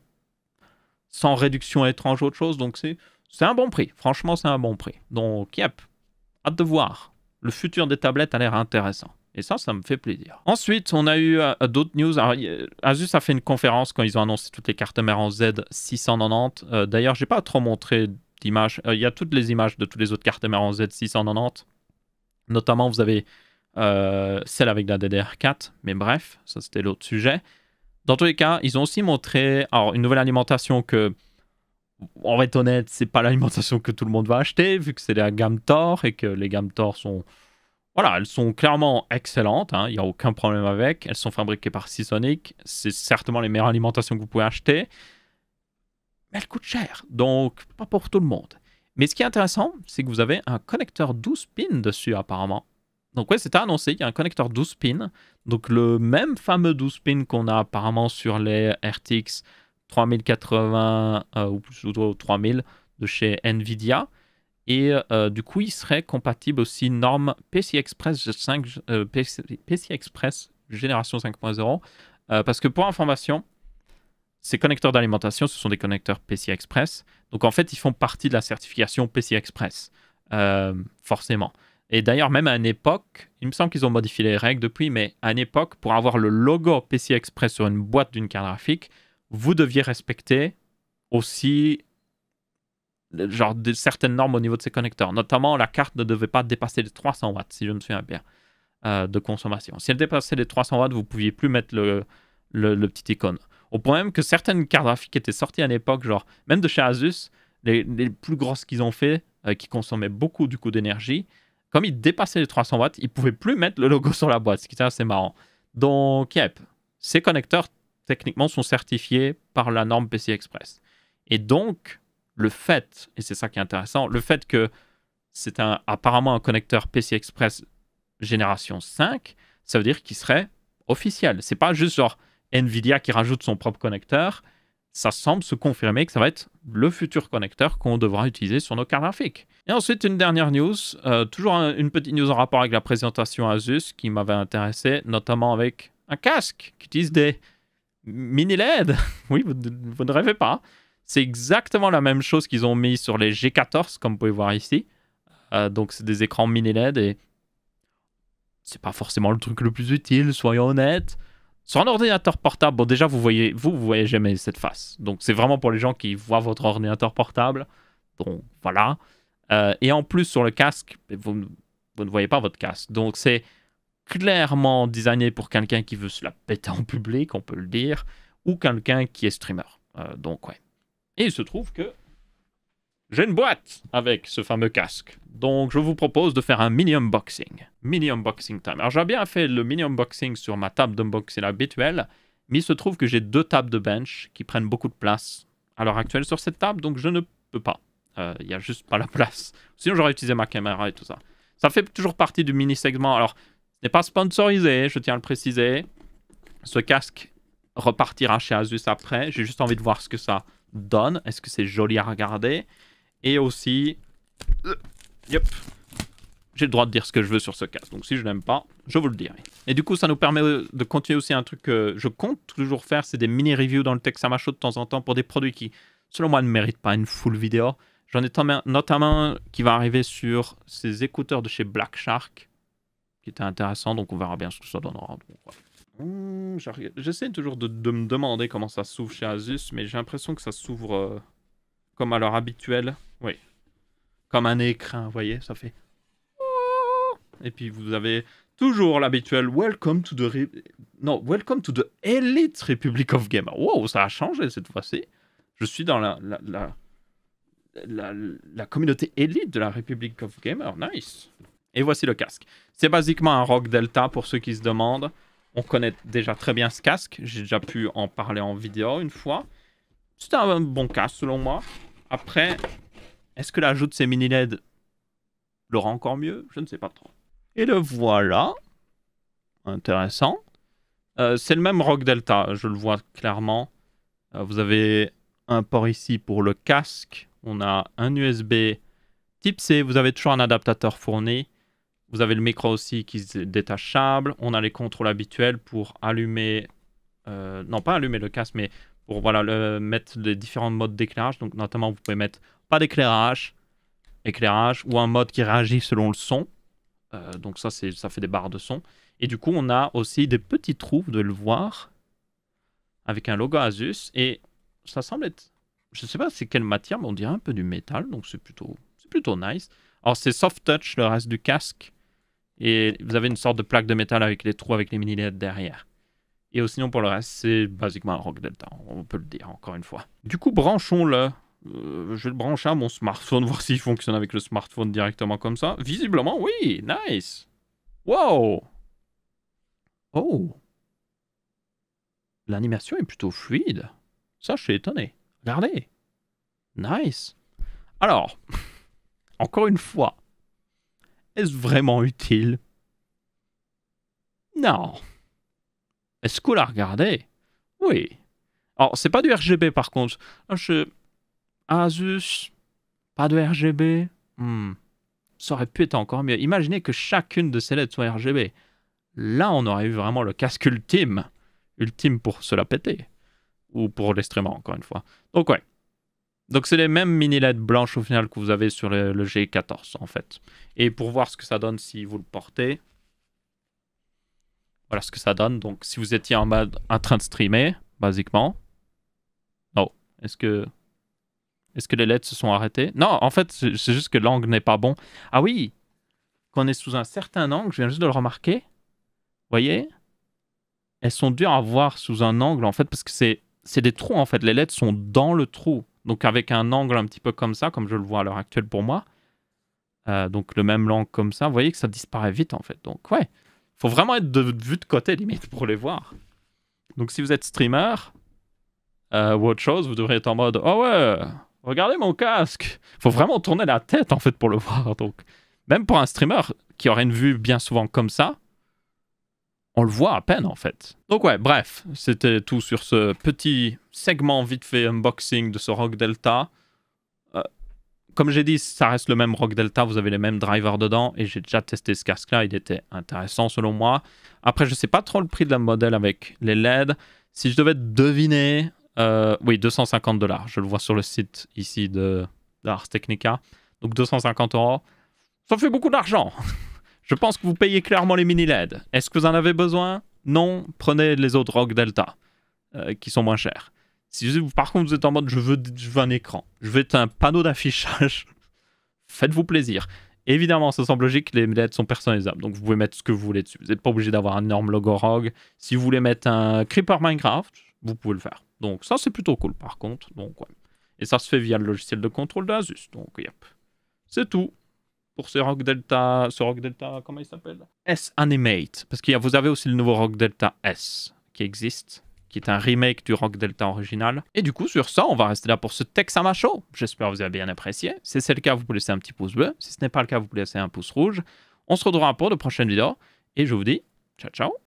[SPEAKER 1] sans réduction étrange ou autre chose. Donc, c'est un bon prix. Franchement, c'est un bon prix. Donc, yep. Hâte de voir. Le futur des tablettes a l'air intéressant. Et ça, ça me fait plaisir. Ensuite, on a eu euh, d'autres news. Asus a fait une conférence quand ils ont annoncé toutes les cartes mères en Z690. D'ailleurs, D'ailleurs, j'ai pas trop montré euh, il y a toutes les images de toutes les autres cartes en Z690. Notamment, vous avez euh, celle avec la DDR4, mais bref, ça c'était l'autre sujet. Dans tous les cas, ils ont aussi montré alors, une nouvelle alimentation que, on va être honnête, c'est pas l'alimentation que tout le monde va acheter, vu que c'est la gamme Thor et que les gammes Thor sont. Voilà, elles sont clairement excellentes, hein, il y n'y a aucun problème avec. Elles sont fabriquées par Seasonic, c'est certainement les meilleures alimentations que vous pouvez acheter elle coûte cher, donc pas pour tout le monde. Mais ce qui est intéressant, c'est que vous avez un connecteur 12 pins dessus apparemment. Donc ouais, c'était annoncé, il y a un connecteur 12 pins. Donc le même fameux 12 pins qu'on a apparemment sur les RTX 3080 euh, ou plutôt 3000 de chez Nvidia. Et euh, du coup, il serait compatible aussi norme PCI Express 5, euh, PCI Express génération 5.0. parce que pour information, ces connecteurs d'alimentation, ce sont des connecteurs PCI Express. Donc en fait, ils font partie de la certification PCI Express, euh, forcément. Et d'ailleurs, même à une époque, il me semble qu'ils ont modifié les règles depuis, mais à une époque, pour avoir le logo PCI Express sur une boîte d'une carte graphique, vous deviez respecter aussi genre de, certaines normes au niveau de ces connecteurs. Notamment, la carte ne devait pas dépasser les 300 watts, si je me souviens bien, euh, de consommation. Si elle dépassait les 300 watts, vous ne pouviez plus mettre le, le, le petit icône. Au point même que certaines cartes graphiques étaient sorties à l'époque, genre même de chez Asus, les, plus grosses qu'ils ont fait, euh, qui consommaient beaucoup du coup d'énergie, comme ils dépassaient les 300 watts, ils pouvaient plus mettre le logo sur la boîte, ce qui était assez marrant. Donc, yep, ces connecteurs techniquement sont certifiés par la norme PCI Express. Et donc, le fait, et c'est ça qui est intéressant, le fait que c'est un, apparemment un connecteur PCI Express génération 5, ça veut dire qu'il serait officiel. C'est pas juste genre Nvidia qui rajoute son propre connecteur, ça semble se confirmer que ça va être le futur connecteur qu'on devra utiliser sur nos cartes graphiques. Et ensuite, une dernière news, euh, toujours une petite news en rapport avec la présentation Asus qui m'avait intéressé, notamment avec un casque qui utilise des mini LED. oui, vous, ne rêvez pas. C'est exactement la même chose qu'ils ont mis sur les G14, comme vous pouvez voir ici. Euh, donc, c'est des écrans mini LED et c'est pas forcément le truc le plus utile, soyons honnêtes. Sur un ordinateur portable, bon déjà vous voyez, vous, vous voyez jamais cette face. Donc c'est vraiment pour les gens qui voient votre ordinateur portable. Donc voilà. Euh, et en plus sur le casque, ben, vous, ne voyez pas votre casque. Donc c'est clairement designé pour quelqu'un qui veut se la péter en public, on peut le dire, ou quelqu'un qui est streamer. Euh, donc ouais. Et il se trouve que j'ai une boîte avec ce fameux casque. Donc je vous propose de faire un mini unboxing. Mini unboxing time. Alors j'ai bien fait le mini unboxing sur ma table d'unboxing habituelle, mais il se trouve que j'ai deux tables de bench qui prennent beaucoup de place à l'heure actuelle sur cette table, donc je ne peux pas. Euh, il y n'y a juste pas la place. Sinon j'aurais utilisé ma caméra et tout ça. Ça fait toujours partie du mini segment. Alors ce n'est pas sponsorisé, je tiens à le préciser. Ce casque repartira chez Asus après. J'ai juste envie de voir ce que ça donne. Est-ce que c'est joli à regarder et aussi... Yep. J'ai le droit de dire ce que je veux sur ce casque. Donc si je n'aime pas, je vous le dirai. Et du coup, ça nous permet euh, de continuer aussi un truc que je compte toujours faire, c'est des mini-reviews dans le texte à de temps en temps pour des produits qui, selon moi, ne méritent pas une full vidéo. J'en ai notamment qui va arriver sur ces écouteurs de chez Black Shark, qui était intéressant, donc on verra bien ce que ça donnera. Hmm, j'essaie toujours de, de, me demander comment ça s'ouvre chez Asus, mais j'ai l'impression que ça s'ouvre euh, comme à l'heure habituelle. Oui. Comme un écrin, vous voyez, ça fait. Et puis vous avez toujours l'habituel Welcome to the. Non, Welcome to the Elite Republic of Gamer. Wow, ça a changé cette fois-ci. Je suis dans la la, la, la, la, communauté élite de la Republic of Gamer. Nice. Et voici le casque. C'est basiquement un Rock Delta pour ceux qui se demandent. On connaît déjà très bien ce casque. J'ai déjà pu en parler en vidéo une fois. C'est un bon cas selon moi. Après, est-ce que l'ajout de ces mini-LED le rend encore mieux Je ne sais pas trop. Et le voilà. Intéressant. Euh, c'est le même Rock Delta, je le vois clairement. Euh, vous avez un port ici pour le casque. On a un USB type C. Vous avez toujours un adaptateur fourni. Vous avez le micro aussi qui est détachable. On a les contrôles habituels pour allumer... Euh, non, pas allumer le casque, mais pour voilà, le, mettre des différents modes d'éclairage. Donc notamment, vous pouvez mettre pas d'éclairage, éclairage, ou un mode qui réagit selon le son. Euh, donc ça, ça fait des barres de son. Et du coup, on a aussi des petits trous de le voir avec un logo Asus. Et ça semble être, je sais pas c'est quelle matière, mais on dirait un peu du métal. Donc c'est plutôt, c'est plutôt nice. Alors c'est soft touch le reste du casque. Et vous avez une sorte de plaque de métal avec les trous, avec les mini LED derrière. Et sinon, pour le reste, c'est basiquement un rock delta, on peut le dire encore une fois. Du coup, branchons-le. Euh, je vais le brancher à mon smartphone, voir s'il fonctionne avec le smartphone directement comme ça. Visiblement, oui, nice. Wow. Oh. L'animation est plutôt fluide. Ça, je suis étonné. Regardez. Nice. Alors, encore une fois, est-ce vraiment utile Non. Est-ce qu'on la regardé Oui. Alors, c'est pas du RGB par contre. Ah, je... Asus, ah, pas de RGB. Hmm. Ça aurait pu être encore mieux. Imaginez que chacune de ces lettres soit RGB. Là, on aurait eu vraiment le casque ultime. Ultime pour se la péter. Ou pour l'extrêmement, encore une fois. Donc, ouais. Donc, c'est les mêmes mini LED blanches au final que vous avez sur le G14, en fait. Et pour voir ce que ça donne si vous le portez, voilà ce que ça donne. Donc, si vous étiez en, en train de streamer, basiquement. Non. Est-ce que. Est-ce que les lettres se sont arrêtées Non, en fait, c'est juste que l'angle n'est pas bon. Ah oui Qu'on est sous un certain angle, je viens juste de le remarquer. vous Voyez Elles sont dures à voir sous un angle, en fait, parce que c'est c'est des trous en fait. Les lettres sont dans le trou. Donc avec un angle un petit peu comme ça, comme je le vois à l'heure actuelle pour moi. Euh, donc le même angle comme ça, vous voyez que ça disparaît vite en fait. Donc ouais, faut vraiment être de, vue de côté limite pour les voir. Donc si vous êtes streamer euh, ou autre chose, vous devriez être en mode Oh ouais, regardez mon casque. Faut vraiment tourner la tête en fait pour le voir. Donc même pour un streamer qui aurait une vue bien souvent comme ça, on le voit à peine en fait. Donc ouais, bref, c'était tout sur ce petit segment vite fait unboxing de ce Rock Delta comme j'ai dit, ça reste le même Rock Delta, vous avez les mêmes drivers dedans, et j'ai déjà testé ce casque-là, il était intéressant selon moi. Après, je ne sais pas trop le prix de la modèle avec les LED. Si je devais deviner, euh, oui, 250 dollars, je le vois sur le site ici de, Technica. Donc 250 euros, ça fait beaucoup d'argent. je pense que vous payez clairement les mini-LED. Est-ce que vous en avez besoin Non, prenez les autres Rock Delta, euh, qui sont moins chers. Si par contre vous êtes en mode je veux, un écran, je veux un panneau d'affichage, faites-vous plaisir. Évidemment, ça semble logique, les lettres sont personnalisables, donc vous pouvez mettre ce que vous voulez dessus. Vous n'êtes pas obligé d'avoir un énorme logo ROG. Si vous voulez mettre un Creeper Minecraft, vous pouvez le faire. Donc ça, c'est plutôt cool par contre. Donc, Et ça se fait via le logiciel de contrôle d'Asus. Donc, yep. C'est tout pour ce ROG Delta, ce ROG Delta, comment il s'appelle S Animate. Parce que vous avez aussi le nouveau ROG Delta S qui existe qui est un remake du Rock Delta original. Et du coup, sur ça, on va rester là pour ce Texama Show. J'espère que vous avez bien apprécié. Si c'est le cas, vous pouvez laisser un petit pouce bleu. Si ce n'est pas le cas, vous pouvez laisser un pouce rouge. On se retrouvera pour de prochaines vidéos. Et je vous dis, ciao, ciao